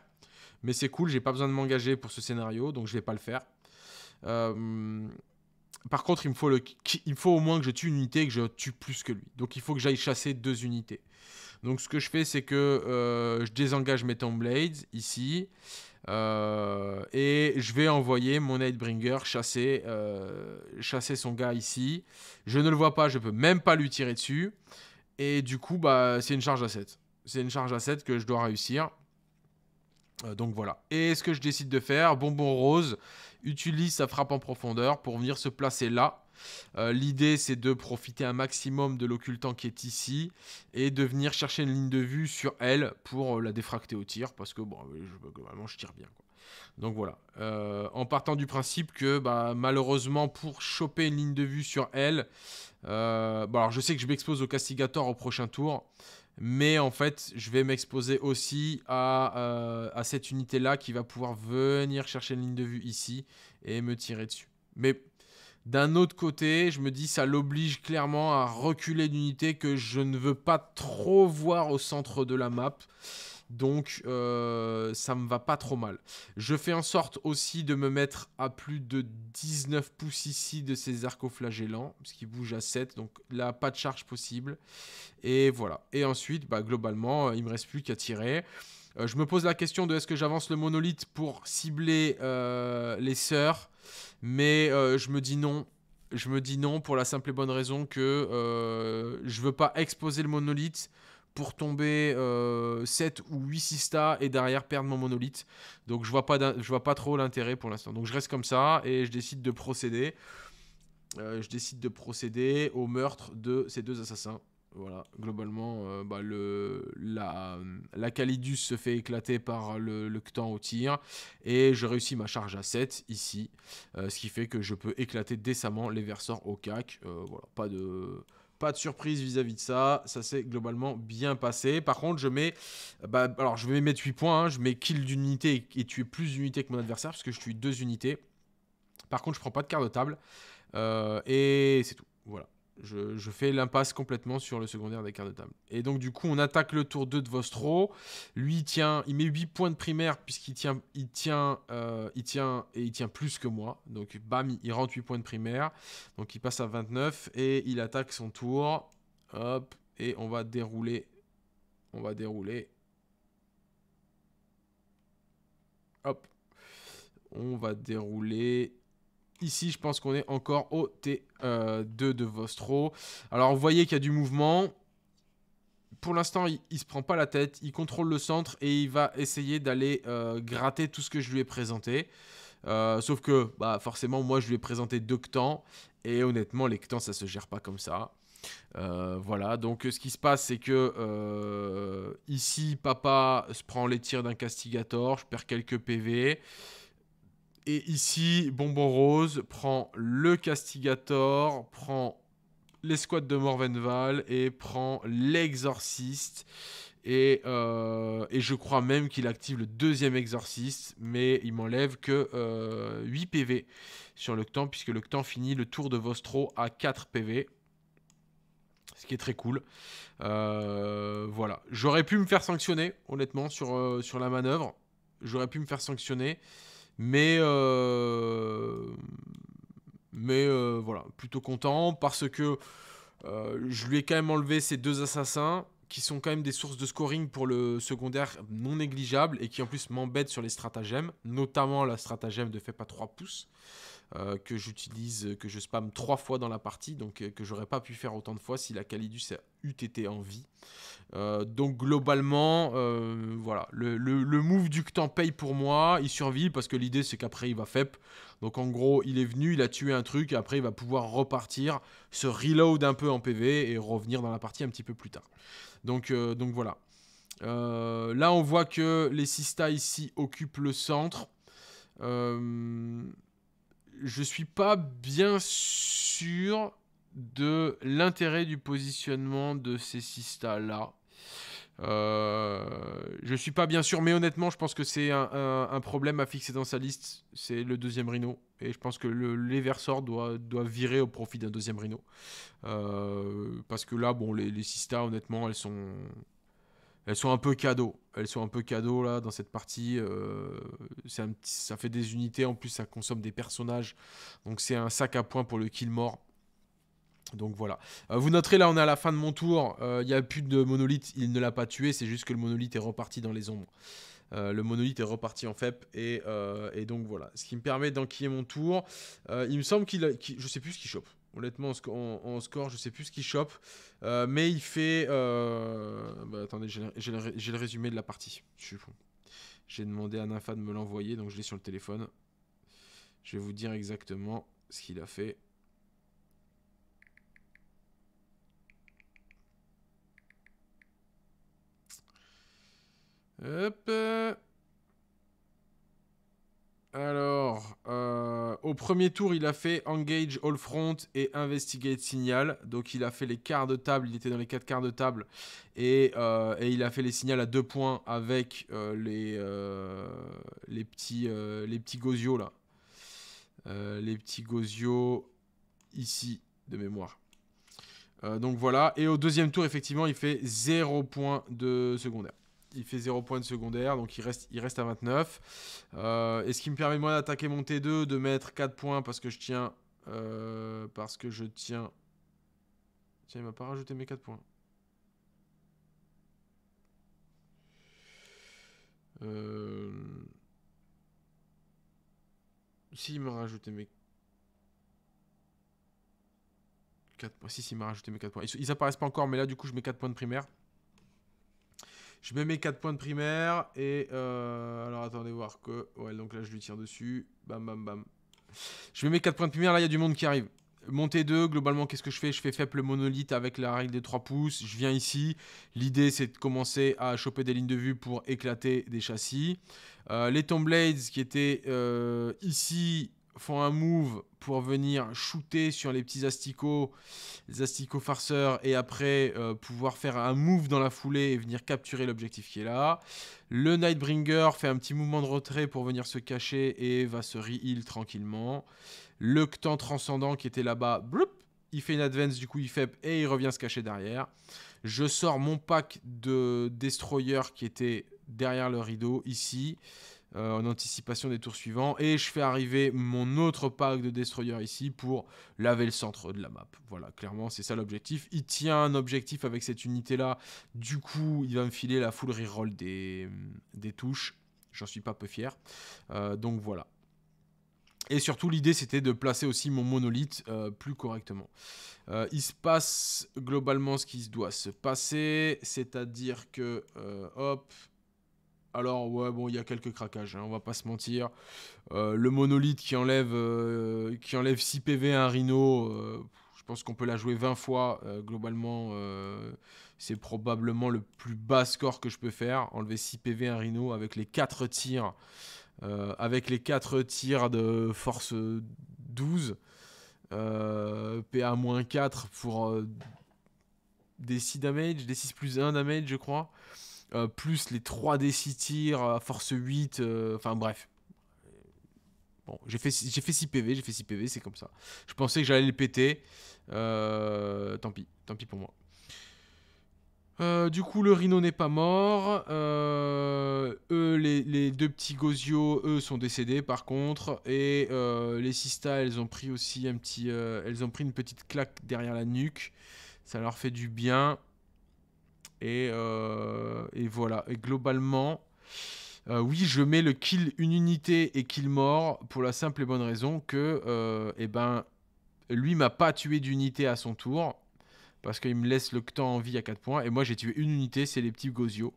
Mais c'est cool, j'ai pas besoin de m'engager pour ce scénario, donc je vais pas le faire. Euh, par contre, il me, faut le, il faut au moins que je tue une unité et que je tue plus que lui. Donc il faut que j'aille chasser deux unités. Donc ce que je fais, c'est que euh, je désengage mes Blades ici. Euh, et je vais envoyer mon Nightbringer chasser, chasser son gars ici. Je ne le vois pas, je peux même pas lui tirer dessus. Et du coup, bah, c'est une charge à 7. C'est une charge à 7 que je dois réussir. Euh, donc voilà. Et ce que je décide de faire, Bonbon Rose utilise sa frappe en profondeur pour venir se placer là. Euh, l'idée c'est de profiter un maximum de l'occultant qui est ici et de venir chercher une ligne de vue sur elle pour euh, la défracter au tir parce que bon, je, je tire bien. Donc voilà, en partant du principe que bah, malheureusement pour choper une ligne de vue sur elle, bon, alors je sais que je m'expose au castigator au prochain tour, mais en fait, je vais m'exposer aussi euh, à, cette unité-là qui va pouvoir venir chercher une ligne de vue ici et me tirer dessus. Mais d'un autre côté, je me dis ça l'oblige clairement à reculer d'unité que je ne veux pas trop voir au centre de la map. Donc euh, ça me va pas trop mal. Je fais en sorte aussi de me mettre à plus de 19 pouces ici de ces arcoflagellants, parce qu'ils bougent à 7, donc là pas de charge possible. Et voilà. Et ensuite, bah, globalement, euh, il me reste plus qu'à tirer. Euh, je me pose la question de est-ce que j'avance le monolithe pour cibler les sœurs, mais je me dis non, je me dis non pour la simple et bonne raison que je je veux pas exposer le monolithe pour tomber 7 euh, ou 8 Sista et derrière perdre mon monolithe. Donc je vois pas, je vois pas trop l'intérêt pour l'instant. Donc je reste comme ça et je décide de procéder. Euh, je décide de procéder au meurtre de ces deux assassins. Voilà, globalement, euh, bah, le, la, la Calidus se fait éclater par le, au tir, et je réussis ma charge à 7 ici, ce qui fait que je peux éclater décemment les verseurs au CAC. voilà, pas de, pas de surprise vis-à-vis de ça. Ça s'est globalement bien passé. Par contre, je mets. Bah, alors, je vais mettre 8 points. Hein. Je mets kill d'unité et tuer plus d'unités que mon adversaire, parce que je tue deux unités. Par contre, je prends pas de carte de table. Euh, et c'est tout. Voilà. Je, fais l'impasse complètement sur le secondaire des quarts de table. Et donc, du coup, on attaque le tour 2 de Vostro. Lui, il, tient, il met 8 points de primaire, puisqu'il tient, il tient, euh, il tient, et il tient plus que moi. Donc, bam, il rentre 8 points de primaire. Donc, il passe à 29 et il attaque son tour. Hop, et on va dérouler. On va dérouler. Hop. On va dérouler Ici, je pense qu'on est encore au T2 euh, de Vostro. Alors, vous voyez qu'il y a du mouvement. Pour l'instant, il, ne se prend pas la tête. Il contrôle le centre et il va essayer d'aller euh, gratter tout ce que je lui ai présenté. Euh, sauf que, bah, forcément, moi, je lui ai présenté deux temps Et honnêtement, les temps ça se gère pas comme ça. voilà, donc ce qui se passe, c'est que ici, papa se prend les tirs d'un castigator, je perds quelques PV. Et ici, Bonbon Rose prend le Castigator, prend l'escouade de Morvenval et prend l'exorciste. Et, euh, je crois même qu'il active le deuxième exorciste, mais il m'enlève que 8 euh, PV sur le temps, puisque le temps finit le tour de Vostro à 4 PV. Ce qui est très cool. Euh, voilà. J'aurais pu me faire sanctionner, honnêtement, sur, sur la manœuvre. J'aurais pu me faire sanctionner. Mais, euh, mais euh, voilà, plutôt content parce que euh, je lui ai quand même enlevé ces deux assassins qui sont quand même des sources de scoring pour le secondaire non négligeable et qui en plus m'embêtent sur les stratagèmes, notamment la stratagème de fait pas 3 pouces. Euh, que j'utilise, euh, que je spam trois fois dans la partie, donc euh, que j'aurais pas pu faire autant de fois si la Calidus eût été en vie. donc globalement, voilà, le, move du temps paye pour moi, il survit parce que l'idée c'est qu'après il va FEP. Donc en gros, il est venu, il a tué un truc, et après il va pouvoir repartir, se reload un peu en PV et revenir dans la partie un petit peu plus tard. Donc, donc voilà. là, on voit que les Sista ici occupent le centre. Euh, je suis pas bien sûr de l'intérêt du positionnement de ces sistas-là. Je euh, je suis pas bien sûr, mais honnêtement, je pense que c'est un, problème à fixer dans sa liste. C'est le deuxième rhino. Et je pense que le, les versors doivent doit virer au profit d'un deuxième rhino. Euh, parce que là, bon, les, les Sistas, honnêtement, elles sont, elles sont un peu cadeaux. Elles sont un peu cadeaux là dans cette partie. Euh, ça fait des unités. En plus, ça consomme des personnages. Donc c'est un sac à points pour le kill mort. Donc voilà. Euh, vous noterez là, on est à la fin de mon tour. Euh, il n'y a plus de monolithe. Il ne l'a pas tué. C'est juste que le monolithe est reparti dans les ombres. le monolithe est reparti en FEP et, donc voilà. Ce qui me permet d'enquiller mon tour. il me semble qu'il, Je je sais plus ce qu'il chope. Honnêtement, en, score, je ne sais plus ce qu'il chope. Euh, mais il fait. Euh, bah, attendez, j'ai le, résumé de la partie. J'ai demandé à Nafa de me l'envoyer, donc je l'ai sur le téléphone. Je vais vous dire exactement ce qu'il a fait. Hop. Euh. Alors, euh, au premier tour, il a fait Engage All Front et Investigate Signal. Donc, il a fait les quarts de table. Il était dans les quatre quarts de table. Et, euh, il a fait les signals à deux points avec euh, les, petits, les petits gosios là. les petits gosios ici de mémoire. donc voilà. Et au deuxième tour, effectivement, il fait zéro point de secondaire il fait 0 points de secondaire, donc il reste, il reste à 29. Euh, et ce qui me permet moi d'attaquer mon T2, de mettre 4 points parce que je tiens... Euh, parce que je tiens... Tiens, il m'a pas rajouté mes 4 points. Euh... Si, il m'a rajouté mes 4 points. Si, il m'a rajouté mes 4 points. Ils, ils apparaissent pas encore, mais là, du coup, je mets 4 points de primaire. Je mets mes 4 points de primaire. Et euh, alors attendez voir que... Ouais, donc là je lui tire dessus. Bam, bam, bam. Je mets mes 4 points de primaire. Là, il y a du monde qui arrive. Montée 2, globalement, qu'est-ce que je fais Je fais faible monolithe avec la règle des 3 pouces. Je viens ici. L'idée, c'est de commencer à choper des lignes de vue pour éclater des châssis. Euh, les Tomblades qui étaient euh, ici font un move pour venir shooter sur les petits asticots, les asticots farceurs, et après euh, pouvoir faire un move dans la foulée et venir capturer l'objectif qui est là. Le Nightbringer fait un petit mouvement de retrait pour venir se cacher et va se re-heal tranquillement. Le Ctan transcendant qui était là-bas, il fait une advance, du coup il fait et il revient se cacher derrière. Je sors mon pack de destroyer qui était derrière le rideau ici. Euh, en anticipation des tours suivants. Et je fais arriver mon autre pack de Destroyer ici pour laver le centre de la map. Voilà, clairement, c'est ça l'objectif. Il tient un objectif avec cette unité-là. Du coup, il va me filer la full reroll des, des touches. J'en suis pas peu fier. Euh, donc voilà. Et surtout, l'idée, c'était de placer aussi mon monolithe euh, plus correctement. il se passe globalement ce qui se doit se passer, c'est-à-dire que, hop, alors ouais, bon, il y a quelques craquages, hein, on va pas se mentir. Euh, le monolithe qui enlève, euh, qui enlève 6 PV à un Rhino, euh, je pense qu'on peut la jouer 20 fois. globalement, c'est probablement le plus bas score que je peux faire. Enlever 6 PV à un Rhino avec les 4 tirs, avec les 4 tirs de force 12, PA-4 pour des 6 damage, des 6 plus 1 damage, je crois. Euh, plus les 3D 6 tirs, force 8, euh, enfin bref. Bon, j'ai fait, j'ai fait 6 PV, j'ai fait 6 PV, c'est comme ça. Je pensais que j'allais le péter. Euh, tant pis, tant pis pour moi. du coup, le rhino n'est pas mort. eux, les, deux petits gosio eux, sont décédés par contre. Et les Sista, elles ont pris aussi un petit. elles ont pris une petite claque derrière la nuque. Ça leur fait du bien. Euh, et, voilà. Et globalement, euh, oui, je mets le kill une unité et kill mort pour la simple et bonne raison que, euh, eh ben, lui m'a pas tué d'unité à son tour parce qu'il me laisse le temps en vie à 4 points. Et moi, j'ai tué une unité, c'est les petits Gozio.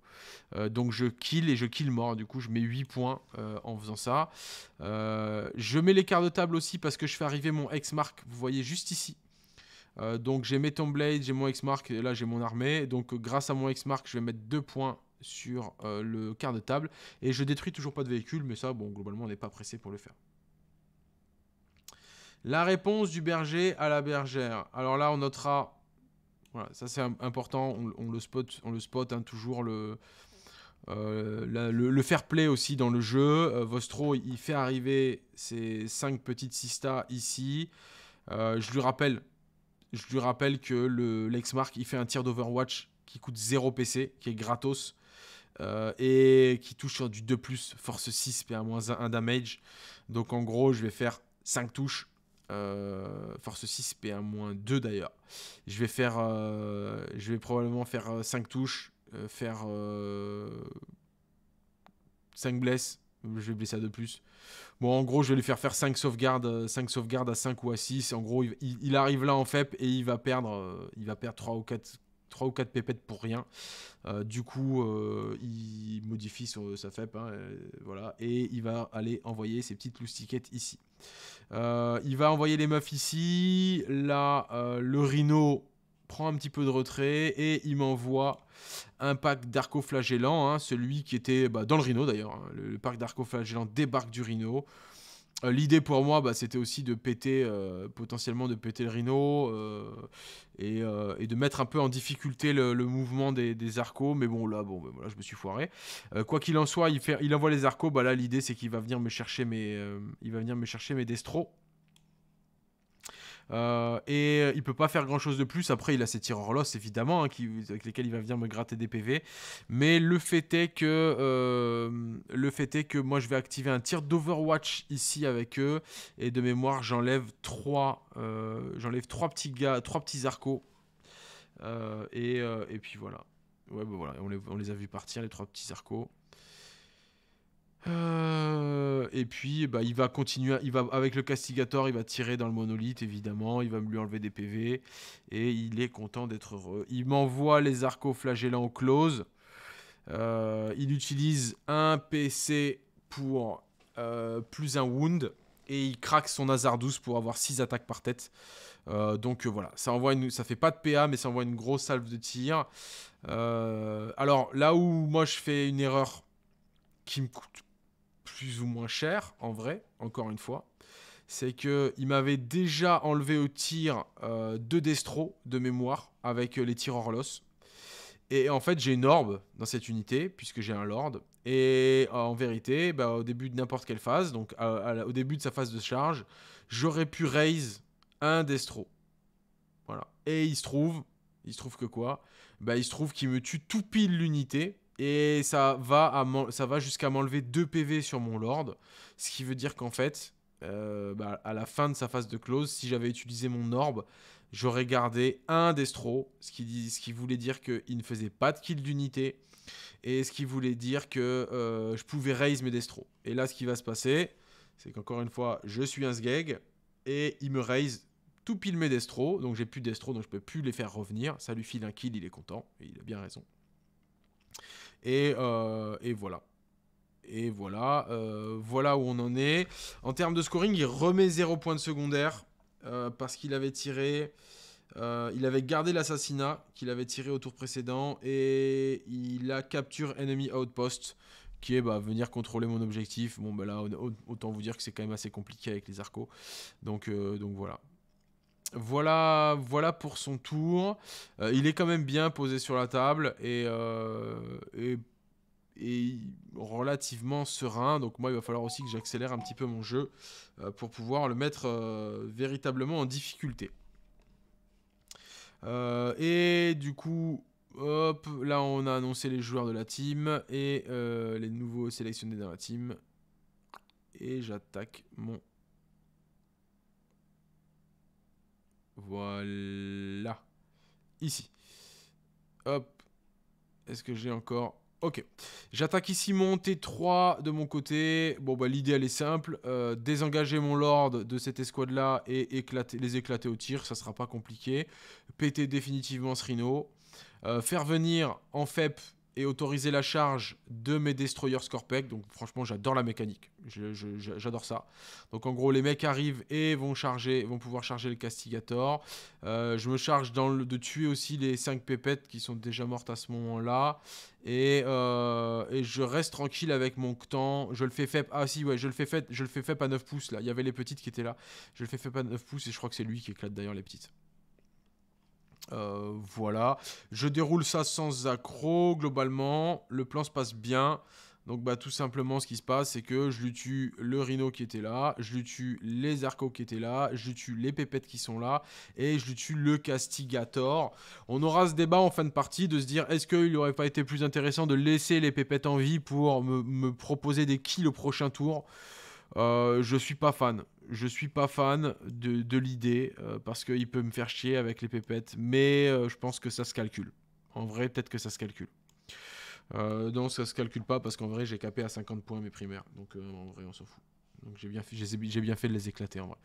donc je kill et je kill mort. Du coup, je mets 8 points en faisant ça. je mets l'écart de table aussi parce que je fais arriver mon ex-marque, vous voyez, juste ici. Euh, donc j'ai mes Tomblade, j'ai mon X-Mark, et là j'ai mon armée. Donc grâce à mon X-Mark, je vais mettre deux points sur euh, le quart de table. Et je détruis toujours pas de véhicule, mais ça, bon, globalement, on n'est pas pressé pour le faire. La réponse du berger à la bergère. Alors là, on notera... Voilà, ça c'est important, on, le spot, on le spot hein, toujours le, euh, le, fair play aussi dans le jeu. Vostro, il fait arriver ses 5 petites Sista ici. je lui rappelle je lui rappelle que le, lex il fait un tir d'Overwatch qui coûte 0 PC, qui est gratos. Euh, et qui touche sur du 2 force 6, PA-1 damage. Donc en gros, je vais faire 5 touches, euh, force 6, PA-2 d'ailleurs. Je vais euh, je vais probablement faire 5 touches, faire 5 blesses, je vais blesser à 2 Bon, en gros, je vais lui faire faire 5 sauvegardes, euh, sauvegardes à 5 ou à 6. En gros, il, arrive là en FEP et il va perdre, euh, il va perdre 3 ou 4, ou pépettes pour rien. Euh, du coup, il modifie sa FEP, hein, voilà, et il va aller envoyer ses petites loustiquettes ici. il va envoyer les meufs ici. Là, le rhino prend un petit peu de retrait et il m'envoie un pack d'arco hein, celui qui était bah, dans le Rhino d'ailleurs. Hein. Le, pack d'arco flagellant débarque du Rhino. Euh, l'idée pour moi, bah, c'était aussi de péter, euh, potentiellement de péter le Rhino euh, et, de mettre un peu en difficulté le, mouvement des, des, arcos. Mais bon, là, bon, ben voilà, je me suis foiré. quoi qu'il en soit, il, envoie les arcos. Bah, là, l'idée, c'est qu'il va venir me chercher mes, il va venir me chercher mes destros. Euh, et euh, il peut pas faire grand chose de plus. Après, il a ses tireurs loss évidemment, hein, avec lesquels il va venir me gratter des PV. Mais le fait est que euh, le fait est que moi je vais activer un tir d'Overwatch ici avec eux. Et de mémoire, j'enlève 3 j'enlève trois petits gars, trois petits arcos. Et, puis voilà. Ouais, bah voilà, on les, a vus partir, les trois petits arcos. Euh, et puis, bah, il va continuer, il va avec le castigator, il va tirer dans le monolithe évidemment, il va lui enlever des PV et il est content d'être heureux. Il m'envoie les arcos flagellants close. Euh, il utilise un PC pour euh, plus un wound et il craque son hasard 12 pour avoir 6 attaques par tête. donc voilà, ça envoie ça fait pas de PA, mais ça envoie une grosse salve de tir. alors là où moi je fais une erreur qui me coûte plus ou moins cher, en vrai, encore une fois. C'est qu'il m'avait déjà enlevé au tir euh, deux destros de mémoire avec euh, les tireurs loss. Et en fait, j'ai une orbe dans cette unité, puisque j'ai un lord. Et euh, en vérité, bah, au début de n'importe quelle phase, donc au début de sa phase de charge, j'aurais pu raise un destro. Voilà. Et il se trouve, il se trouve que quoi Bah, il se trouve qu'il me tue tout pile l'unité et ça va, jusqu'à m'enlever 2 PV sur mon Lord. Ce qui veut dire qu'en fait, euh, bah, à la fin de sa phase de close, si j'avais utilisé mon orbe, j'aurais gardé un destro, ce qui, voulait dire qu'il ne faisait pas de kill d'unité, et ce qui voulait dire que euh, je pouvais raise mes Destro. Et là, ce qui va se passer, c'est qu'encore une fois, je suis un sgeg, et il me raise tout pile mes Destro. donc j'ai plus de destro, donc je ne peux plus les faire revenir, ça lui file un kill, il est content, et il a bien raison. Et, euh, et voilà. Et voilà, euh, voilà où on en est. En termes de scoring, il remet 0 points de secondaire euh, parce qu'il avait tiré il avait gardé l'assassinat qu'il avait tiré au tour précédent et il a capture enemy outpost qui est bah, venir contrôler mon objectif. Bon bah là autant vous dire que c'est quand même assez compliqué avec les arcos. Donc, donc voilà voilà, voilà pour son tour. Euh, il est quand même bien posé sur la table euh, et, relativement serein. Donc moi, il va falloir aussi que j'accélère un petit peu mon jeu euh, pour pouvoir le mettre véritablement en difficulté. et du coup, hop, là on a annoncé les joueurs de la team et les nouveaux sélectionnés dans la team. Et j'attaque mon Voilà. Ici. Hop. Est-ce que j'ai encore... Ok. J'attaque ici mon T3 de mon côté. Bon, bah l'idéal est simple. Euh, désengager mon Lord de cette escouade-là et éclater, les éclater au tir. Ça sera pas compliqué. Péter définitivement ce Rhino. Euh, faire venir en FEP et autoriser la charge de mes Destroyers Scorpec. Donc franchement, j'adore la mécanique. J'adore ça. Donc en gros, les mecs arrivent et vont charger, vont pouvoir charger le Castigator. Euh, je me charge de tuer aussi les 5 pépettes qui sont déjà mortes à ce moment-là. Et, euh, je reste tranquille avec mon Ctan. Je le fais fep. Ah si, ouais, je le fais fait. à 9 pouces là. Il y avait les petites qui étaient là. Je le fais fep à 9 pouces et je crois que c'est lui qui éclate d'ailleurs les petites. Euh, voilà, je déroule ça sans accro. Globalement, le plan se passe bien. Donc bah tout simplement ce qui se passe c'est que je lui tue le rhino qui était là, je lui tue les arcos qui étaient là, je lui tue les pépettes qui sont là et je lui tue le castigator. On aura ce débat en fin de partie de se dire est-ce qu'il n'aurait pas été plus intéressant de laisser les pépettes en vie pour me, me proposer des kills au prochain tour euh, je suis pas fan. Je suis pas fan de, l'idée euh, parce qu'il peut me faire chier avec les pépettes, mais euh, je pense que ça se calcule. En vrai, peut-être que ça se calcule. non, ça se calcule pas parce qu'en vrai, j'ai capé à 50 points mes primaires. Donc en vrai, on s'en fout. Donc j'ai bien, fait, j'ai bien fait de les éclater en vrai.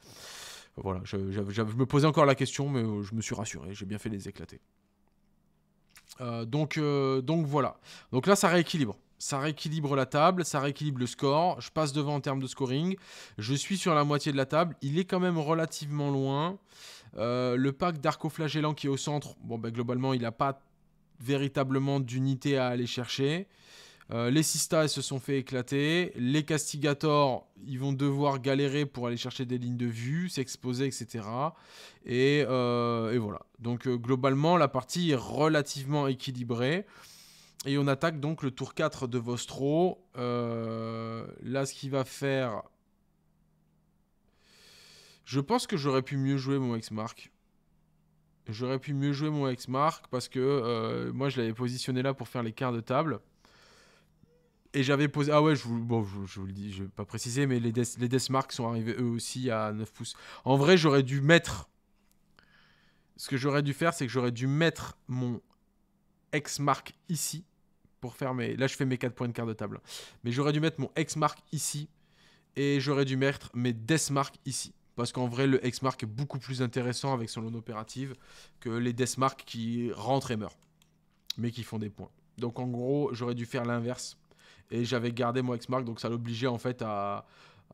Voilà, je, me posais encore la question, mais je me suis rassuré. J'ai bien fait de les éclater. donc, donc voilà. Donc là, ça rééquilibre ça rééquilibre la table, ça rééquilibre le score, je passe devant en termes de scoring, je suis sur la moitié de la table, il est quand même relativement loin. Euh, le pack d'arco-flagellant qui est au centre, bon ben globalement il n'a pas véritablement d'unité à aller chercher. Euh, les Sista se sont fait éclater, les Castigators, ils vont devoir galérer pour aller chercher des lignes de vue, s'exposer, etc. Et, euh, et, voilà. Donc globalement, la partie est relativement équilibrée et on attaque donc le tour 4 de Vostro. Euh, là, ce qu'il va faire... Je pense que j'aurais pu mieux jouer mon ex-mark. J'aurais pu mieux jouer mon ex-mark parce que euh, moi, je l'avais positionné là pour faire les quarts de table. Et j'avais posé... Ah ouais, je vous, le dis, je vais pas préciser, mais les, death, les sont arrivés eux aussi à 9 pouces. En vrai, j'aurais dû mettre... Ce que j'aurais dû faire, c'est que j'aurais dû mettre mon ex-mark ici pour faire mes... Là, je fais mes 4 points de carte de table. Mais j'aurais dû mettre mon X-Mark ici. Et j'aurais dû mettre mes Mark ici. Parce qu'en vrai, le X-Mark est beaucoup plus intéressant avec son loan opérative que les Mark qui rentrent et meurent. Mais qui font des points. Donc en gros, j'aurais dû faire l'inverse. Et j'avais gardé mon X-Mark, donc ça l'obligeait en fait à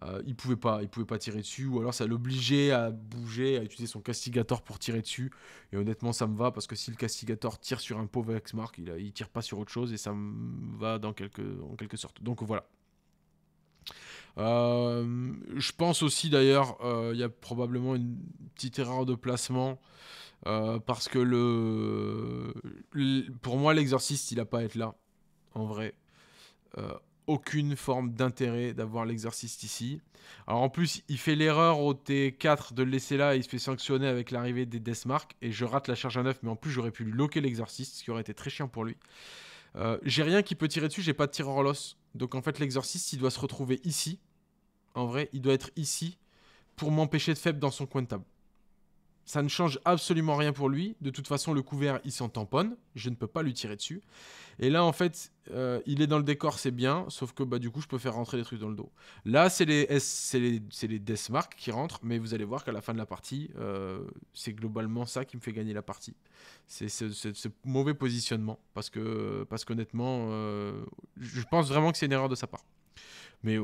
euh, il pouvait pas, il pouvait pas tirer dessus, ou alors ça l'obligeait à bouger, à utiliser son castigator pour tirer dessus. Et honnêtement, ça me va parce que si le castigator tire sur un pauvre Exmark, il, il tire pas sur autre chose et ça me va dans quelque, en quelque sorte. Donc voilà. Euh, je pense aussi d'ailleurs, euh, il y a probablement une petite erreur de placement. parce que le, pour moi l'exorciste il a pas à être là en vrai aucune forme d'intérêt d'avoir l'exorciste ici. Alors en plus, il fait l'erreur au T4 de le laisser là et il se fait sanctionner avec l'arrivée des Deathmark. Et je rate la charge à 9, mais en plus j'aurais pu loquer l'exorciste, ce qui aurait été très chiant pour lui. Euh, j'ai rien qui peut tirer dessus, j'ai pas de tireur loss. Donc en fait, l'exorciste, il doit se retrouver ici. En vrai, il doit être ici pour m'empêcher de faible dans son coin de table. Ça ne change absolument rien pour lui. De toute façon, le couvert, il s'en tamponne. Je ne peux pas lui tirer dessus. Et là, en fait, euh, il est dans le décor, c'est bien. Sauf que bah, du coup, je peux faire rentrer des trucs dans le dos. Là, c'est les, les, les Deathmark qui rentrent. Mais vous allez voir qu'à la fin de la partie, euh, c'est globalement ça qui me fait gagner la partie. C'est ce, mauvais positionnement. Parce que, parce qu'honnêtement, euh, je pense vraiment que c'est une erreur de sa part. Mais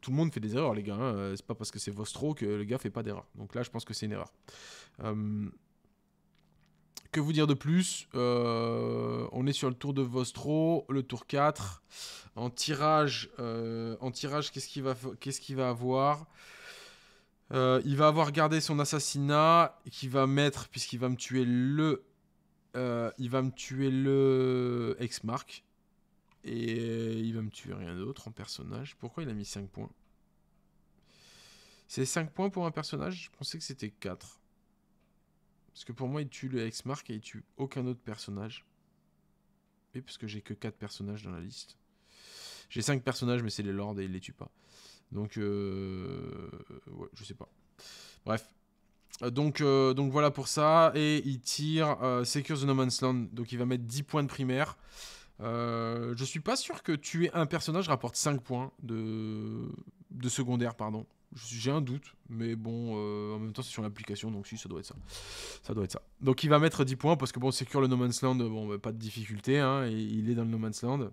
tout le monde fait des erreurs, les gars. Hein. Euh, c'est pas parce que c'est Vostro que euh, le gars fait pas d'erreur. Donc là, je pense que c'est une erreur. Euh, que vous dire de plus On est sur le tour de Vostro, le tour 4. En tirage, en tirage qu'est-ce qu'il va, qu'est-ce qu'il va avoir Il va avoir gardé son assassinat, qui va mettre, puisqu'il va me tuer le. il va me tuer le ex mark et euh, il va me tuer rien d'autre en personnage. Pourquoi il a mis 5 points C'est 5 points pour un personnage Je pensais que c'était 4. Parce que pour moi, il tue le ex mark et il tue aucun autre personnage. Et parce que j'ai que 4 personnages dans la liste. J'ai 5 personnages, mais c'est les lords et il les tue pas. Donc, euh, je sais pas. Bref. Euh, donc, donc voilà pour ça. Et il tire Secure the No Man's Land. Donc il va mettre 10 points de primaire. Euh, je suis pas sûr que tuer un personnage rapporte 5 points de, de secondaire, pardon. J'ai un doute, mais bon, euh, en même temps, c'est sur l'application, donc si, ça doit être ça. Ça doit être ça. Donc il va mettre 10 points, parce que bon, sécure le No Man's Land, bon, bah, pas de difficulté, hein, et il est dans le No Man's Land.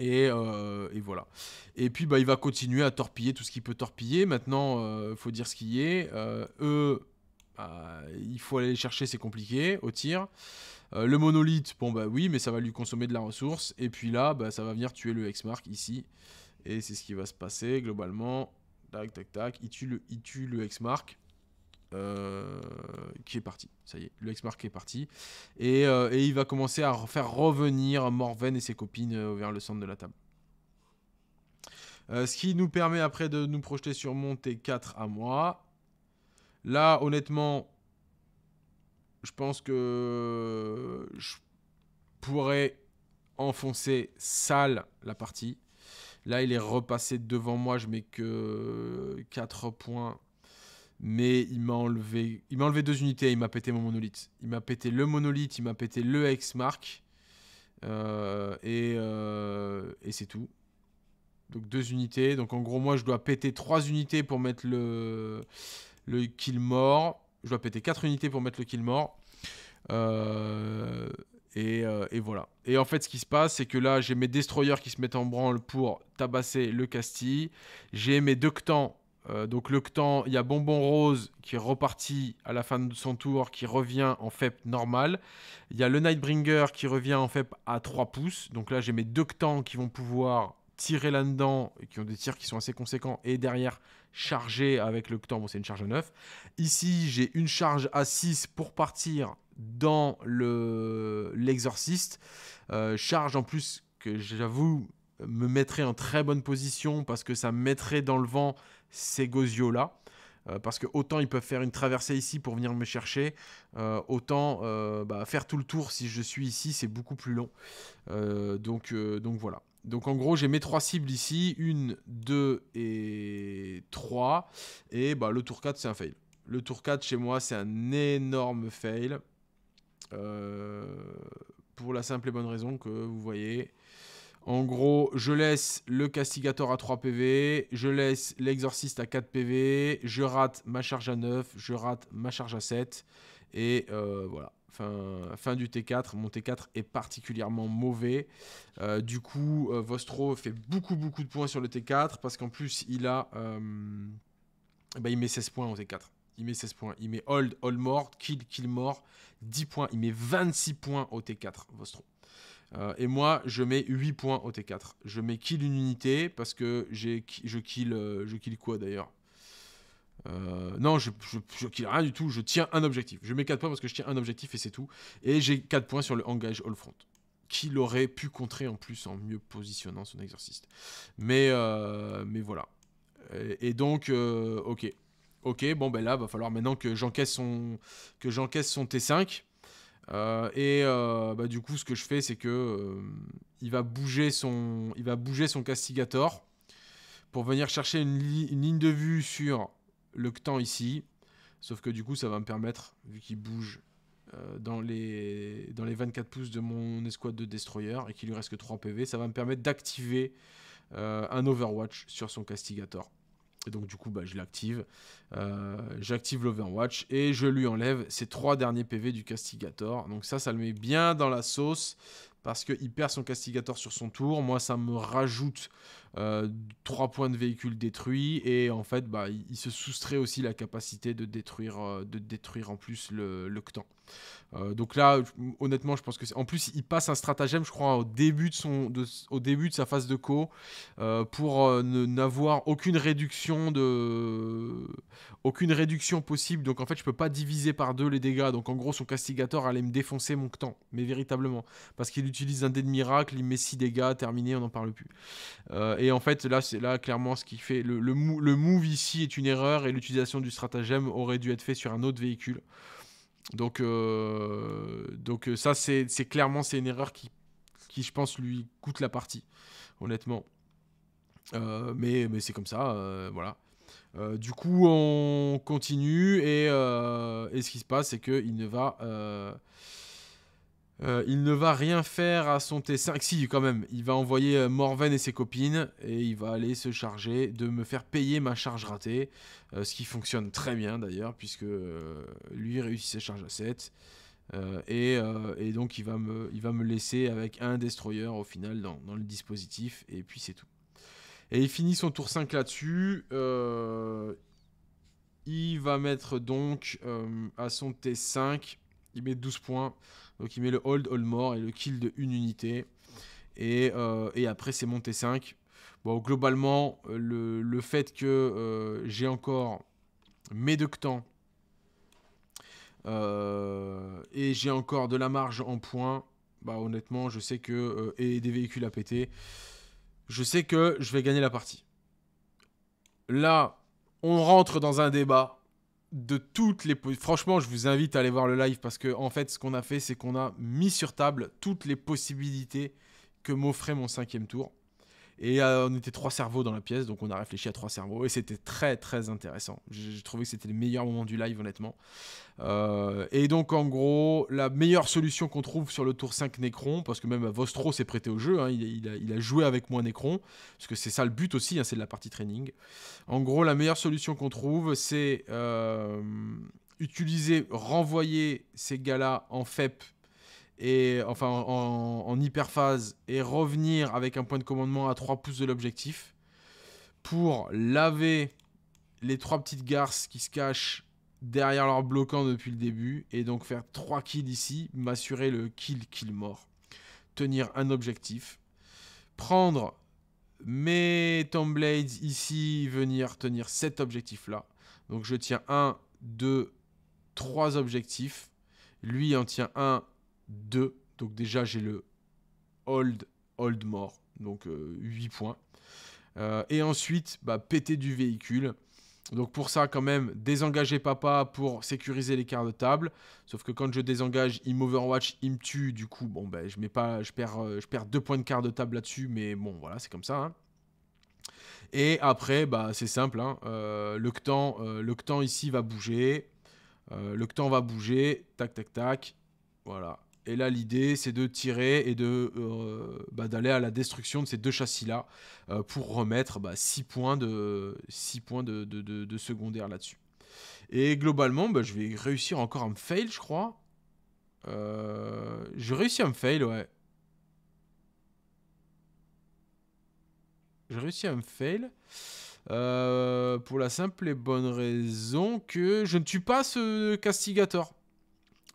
Euh, et, voilà. Et puis, bah, il va continuer à torpiller tout ce qu'il peut torpiller. Maintenant, il faut dire ce qu'il y est. Euh, eux, bah, il faut aller les chercher, c'est compliqué, au tir. Euh, le monolithe, bon bah oui, mais ça va lui consommer de la ressource. Et puis là, bah, ça va venir tuer le X-Mark ici. Et c'est ce qui va se passer globalement. Tac, tac, tac. Il tue le, il tue le euh, qui est parti. Ça y est, le marque est parti. Euh, et, il va commencer à faire revenir Morven et ses copines vers le centre de la table. ce qui nous permet après de nous projeter sur mon T4 à moi. Là, honnêtement, je pense que je pourrais enfoncer sale la partie. Là, il est repassé devant moi. Je mets que 4 points. Mais il m'a enlevé, il m'a enlevé deux unités. Il m'a pété mon monolithe. Il m'a pété le monolithe. Il m'a pété le X-Mark. Euh, euh, et, c'est tout. Donc deux unités. Donc en gros, moi, je dois péter trois unités pour mettre le, le kill mort. Je dois péter 4 unités pour mettre le kill mort. Euh, euh, et, voilà. Et en fait, ce qui se passe, c'est que là, j'ai mes destroyers qui se mettent en branle pour tabasser le Castille. J'ai mes deux euh, donc, le ctan, il y a Bonbon Rose qui est reparti à la fin de son tour, qui revient en FEP normal. Il y a le Nightbringer qui revient en FEP à 3 pouces. Donc là, j'ai mes deux ctans qui vont pouvoir tirer là-dedans, et qui ont des tirs qui sont assez conséquents, et derrière chargé avec le temps bon, c'est une charge à 9. Ici, j'ai une charge à 6 pour partir dans l'exorciste. Le, l'exorciste euh, charge en plus que j'avoue me mettrait en très bonne position parce que ça mettrait dans le vent ces Gozio-là. Euh, parce que autant ils peuvent faire une traversée ici pour venir me chercher, euh, autant bah, faire tout le tour si je suis ici, c'est beaucoup plus long. donc, donc voilà donc en gros, j'ai mes trois cibles ici, une, deux et trois. Et bah, le tour 4, c'est un fail. Le tour 4 chez moi, c'est un énorme fail. Euh, pour la simple et bonne raison que vous voyez. En gros, je laisse le Castigator à 3 PV, je laisse l'Exorciste à 4 PV, je rate ma charge à 9, je rate ma charge à 7. Et euh, voilà. Fin, du T4. Mon T4 est particulièrement mauvais. Euh, du coup, euh, Vostro fait beaucoup, beaucoup de points sur le T4 parce qu'en plus, il a. Euh, bah, il met 16 points au T4. Il met 16 points. Il met hold, hold mort, kill, kill mort, 10 points. Il met 26 points au T4, Vostro. et moi, je mets 8 points au T4. Je mets kill une unité parce que j'ai, je, kill, je kill quoi d'ailleurs euh, non, je, je, rien du tout. Je tiens un objectif. Je mets 4 points parce que je tiens un objectif et c'est tout. Et j'ai 4 points sur le engage all front. Qu'il aurait pu contrer en plus en mieux positionnant son exorciste. Mais, euh, mais voilà. Et, donc, euh, ok. Ok, bon ben là, va falloir maintenant que j'encaisse son, que j'encaisse son T5. et bah, du coup, ce que je fais, c'est que il va bouger son, il va bouger son castigator pour venir chercher une ligne de vue sur le temps ici. Sauf que du coup, ça va me permettre, vu qu'il bouge euh, dans, les, dans les 24 pouces de mon escouade de destroyer et qu'il lui reste que 3 PV, ça va me permettre d'activer euh, un Overwatch sur son Castigator. Et donc du coup, bah, je l'active. Euh, j'active l'Overwatch et je lui enlève ses trois derniers PV du Castigator. Donc ça, ça le met bien dans la sauce parce qu'il perd son castigator sur son tour. Moi, ça me rajoute 3 euh, points de véhicule détruit. Et en fait, bah, il, se soustrait aussi la capacité de détruire, euh, de détruire en plus le, le Ctan. Euh, donc là, honnêtement, je pense que c'est. En plus, il passe un stratagème, je crois, au début de, au début de sa phase de co euh, pour euh, n'avoir aucune réduction Aucune réduction possible. Donc en fait, je peux pas diviser par deux les dégâts. Donc en gros, son castigator allait me défoncer mon temps, mais véritablement. Parce qu'il utilise un dé de miracle, il met 6 dégâts, terminé, on n'en parle plus. et en fait, là, c'est là clairement ce qui fait. Le, le move ici est une erreur et l'utilisation du stratagème aurait dû être fait sur un autre véhicule. Donc, euh, donc euh, ça, c'est clairement c'est une erreur qui, qui, je pense, lui coûte la partie, honnêtement. Euh, mais mais c'est comme ça, voilà. du coup, on continue et, et ce qui se passe, c'est qu'il ne va euh, il ne va rien faire à son T5. Si, quand même, il va envoyer euh, Morven et ses copines et il va aller se charger de me faire payer ma charge ratée. Euh, ce qui fonctionne très bien d'ailleurs, puisque lui réussit sa charge à 7. Et, donc, il va, me, il va me laisser avec un destroyer au final dans, dans le dispositif. Et puis, c'est tout. Et il finit son tour 5 là-dessus. il va mettre donc à son T5. Il met 12 points. Donc il met le hold, all more et le kill de une unité. Et, euh, après c'est monté 5. Bon, globalement, euh, le, fait que euh, j'ai encore mes deux euh, et j'ai encore de la marge en points, bah honnêtement, je sais que. et des véhicules à péter, je sais que je vais gagner la partie. Là, on rentre dans un débat de toutes les franchement je vous invite à aller voir le live parce que en fait ce qu'on a fait c'est qu'on a mis sur table toutes les possibilités que m'offrait mon cinquième tour et euh, on était trois cerveaux dans la pièce, donc on a réfléchi à trois cerveaux. Et c'était très, très intéressant. J'ai trouvé que c'était le meilleur moment du live, honnêtement. Euh, et donc, en gros, la meilleure solution qu'on trouve sur le tour 5 Necron, parce que même Vostro s'est prêté au jeu, hein, il, a, joué avec moi Necron, parce que c'est ça le but aussi, hein, c'est de la partie training. En gros, la meilleure solution qu'on trouve, c'est euh, utiliser, renvoyer ces gars-là en FEP et enfin en, hyperphase et revenir avec un point de commandement à 3 pouces de l'objectif pour laver les trois petites garces qui se cachent derrière leur bloquant depuis le début et donc faire 3 kills ici, m'assurer le kill kill mort, tenir un objectif, prendre mes blades ici, venir tenir cet objectif là. Donc je tiens 1, 2, 3 objectifs. Lui en tient 1, 2. Donc déjà, j'ai le hold, Old Mort, donc euh, huit 8 points. Euh, et ensuite, bah, péter du véhicule. Donc pour ça, quand même, désengager papa pour sécuriser les cartes de table. Sauf que quand je désengage, il m'overwatch, il me tue. Du coup, bon, ben, je, mets pas, je, perds, euh, je perds deux points de cartes de table là-dessus. Mais bon, voilà, c'est comme ça. Hein. Et après, bah, c'est simple. Hein. le, temps, ici va bouger. le temps va bouger. Tac, tac, tac. Voilà. Et là, l'idée, c'est de tirer et de euh, bah, d'aller à la destruction de ces deux châssis-là euh, pour remettre 6 bah, points de, points de, secondaire là-dessus. Et globalement, bah, je vais réussir encore à me fail, je crois. Euh, je réussis à me fail, ouais. Je réussis à me fail. pour la simple et bonne raison que je ne tue pas ce castigator.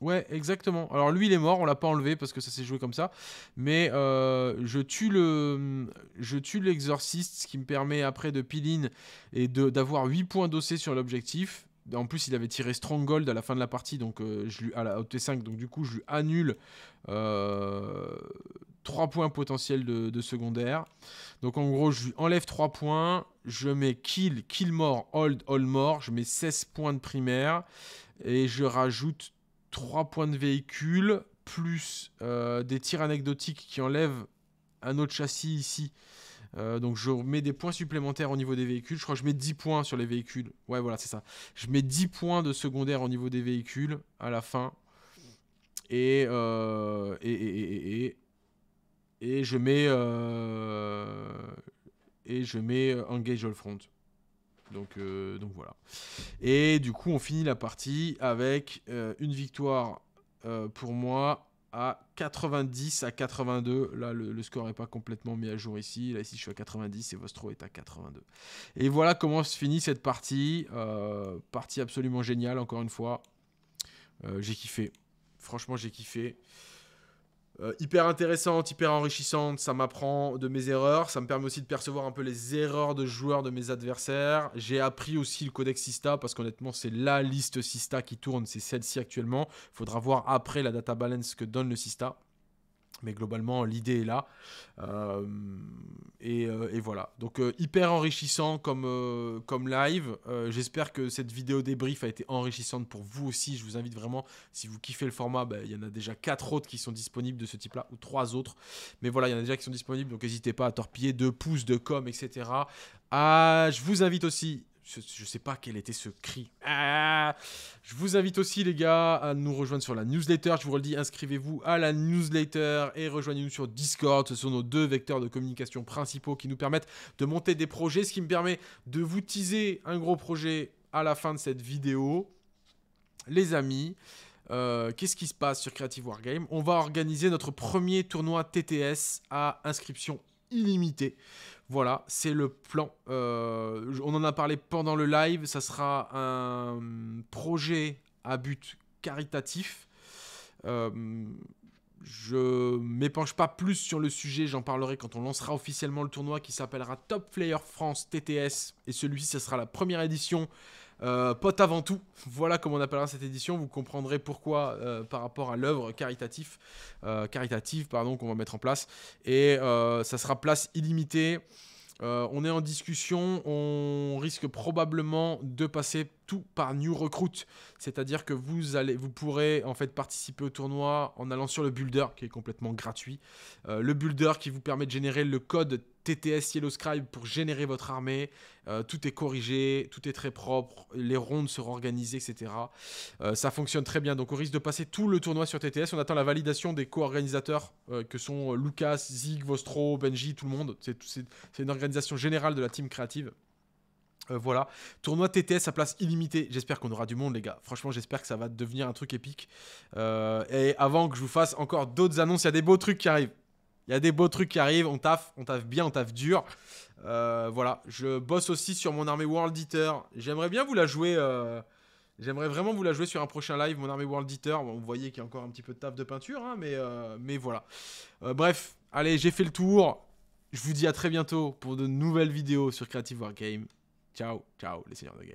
Ouais, exactement. Alors lui, il est mort, on l'a pas enlevé parce que ça s'est joué comme ça. Mais euh, je tue le, je tue l'exorciste, ce qui me permet après de peel-in et d'avoir 8 points d'OC sur l'objectif. En plus, il avait tiré strong gold à la fin de la partie, donc euh, je lui, à la ot 5 donc du coup, je lui annule euh, 3 points potentiels de, de, secondaire. Donc en gros, je lui enlève 3 points, je mets kill, kill mort, hold, hold mort, je mets 16 points de primaire et je rajoute 3 points de véhicule, plus euh, des tirs anecdotiques qui enlèvent un autre châssis ici. Euh, donc je mets des points supplémentaires au niveau des véhicules. Je crois que je mets 10 points sur les véhicules. Ouais, voilà, c'est ça. Je mets 10 points de secondaire au niveau des véhicules à la fin. Et, euh, et, et, et, et, je mets... et je mets Engage All Front. Donc, euh, donc voilà. Et du coup, on finit la partie avec euh, une victoire euh, pour moi à 90 à 82. Là, le, le score n'est pas complètement mis à jour ici. Là, ici, je suis à 90 et Vostro est à 82. Et voilà comment se finit cette partie. partie absolument géniale, encore une fois. j'ai kiffé. Franchement, j'ai kiffé. Euh, hyper intéressante, hyper enrichissante. Ça m'apprend de mes erreurs. Ça me permet aussi de percevoir un peu les erreurs de joueurs de mes adversaires. J'ai appris aussi le codex Sista parce qu'honnêtement, c'est la liste Sista qui tourne. C'est celle-ci actuellement. Faudra voir après la data balance que donne le Sista. Mais globalement, l'idée est là. Euh, euh, et, voilà. Donc, euh, hyper enrichissant comme, comme live. J'espère que cette vidéo débrief a été enrichissante pour vous aussi. Je vous invite vraiment, si vous kiffez le format, bah, il y en a déjà 4 autres qui sont disponibles de ce type-là, ou 3 autres. Mais voilà, il y en a déjà qui sont disponibles. Donc, n'hésitez pas à torpiller deux pouces, de com, etc. Ah, je vous invite aussi je, ne sais pas quel était ce cri. Ah, je vous invite aussi, les gars, à nous rejoindre sur la newsletter. Je vous le dis, inscrivez-vous à la newsletter et rejoignez-nous sur Discord. Ce sont nos deux vecteurs de communication principaux qui nous permettent de monter des projets, ce qui me permet de vous teaser un gros projet à la fin de cette vidéo. Les amis, euh, qu'est-ce qui se passe sur Creative Wargame On va organiser notre premier tournoi TTS à inscription illimitée. Voilà, c'est le plan. Euh, on en a parlé pendant le live. Ça sera un projet à but caritatif. Euh, je m'épanche pas plus sur le sujet, j'en parlerai quand on lancera officiellement le tournoi qui s'appellera Top Player France TTS. Et celui-ci, ce sera la première édition euh, pote avant tout, voilà comment on appellera cette édition, vous comprendrez pourquoi euh, par rapport à l'œuvre euh, caritative, pardon, qu'on va mettre en place. Et ça sera place illimitée. on est en discussion, on risque probablement de passer tout par new recruit. C'est-à-dire que vous, allez, vous pourrez en fait participer au tournoi en allant sur le builder qui est complètement gratuit. Euh, le builder qui vous permet de générer le code TTS Yellow Scribe pour générer votre armée. Euh, tout est corrigé, tout est très propre, les rondes seront organisées, etc. Euh, ça fonctionne très bien. Donc on risque de passer tout le tournoi sur TTS. On attend la validation des co-organisateurs que sont Lucas, Zig, Vostro, Benji, tout le monde. C'est une organisation générale de la team créative. Euh, voilà, tournoi TTS à place illimitée. J'espère qu'on aura du monde, les gars. Franchement, j'espère que ça va devenir un truc épique. Euh, et avant que je vous fasse encore d'autres annonces, il y a des beaux trucs qui arrivent. Il y a des beaux trucs qui arrivent. On taffe, on taffe bien, on taffe dur. Euh, voilà, je bosse aussi sur mon armée World Eater. J'aimerais bien vous la jouer. J'aimerais vraiment vous la jouer sur un prochain live, mon armée World Eater. vous voyez qu'il y a encore un petit peu de taf de peinture, hein, mais, mais voilà. bref, allez, j'ai fait le tour. Je vous dis à très bientôt pour de nouvelles vidéos sur Creative Wargame. Ciao, ciao les seigneurs de guerre.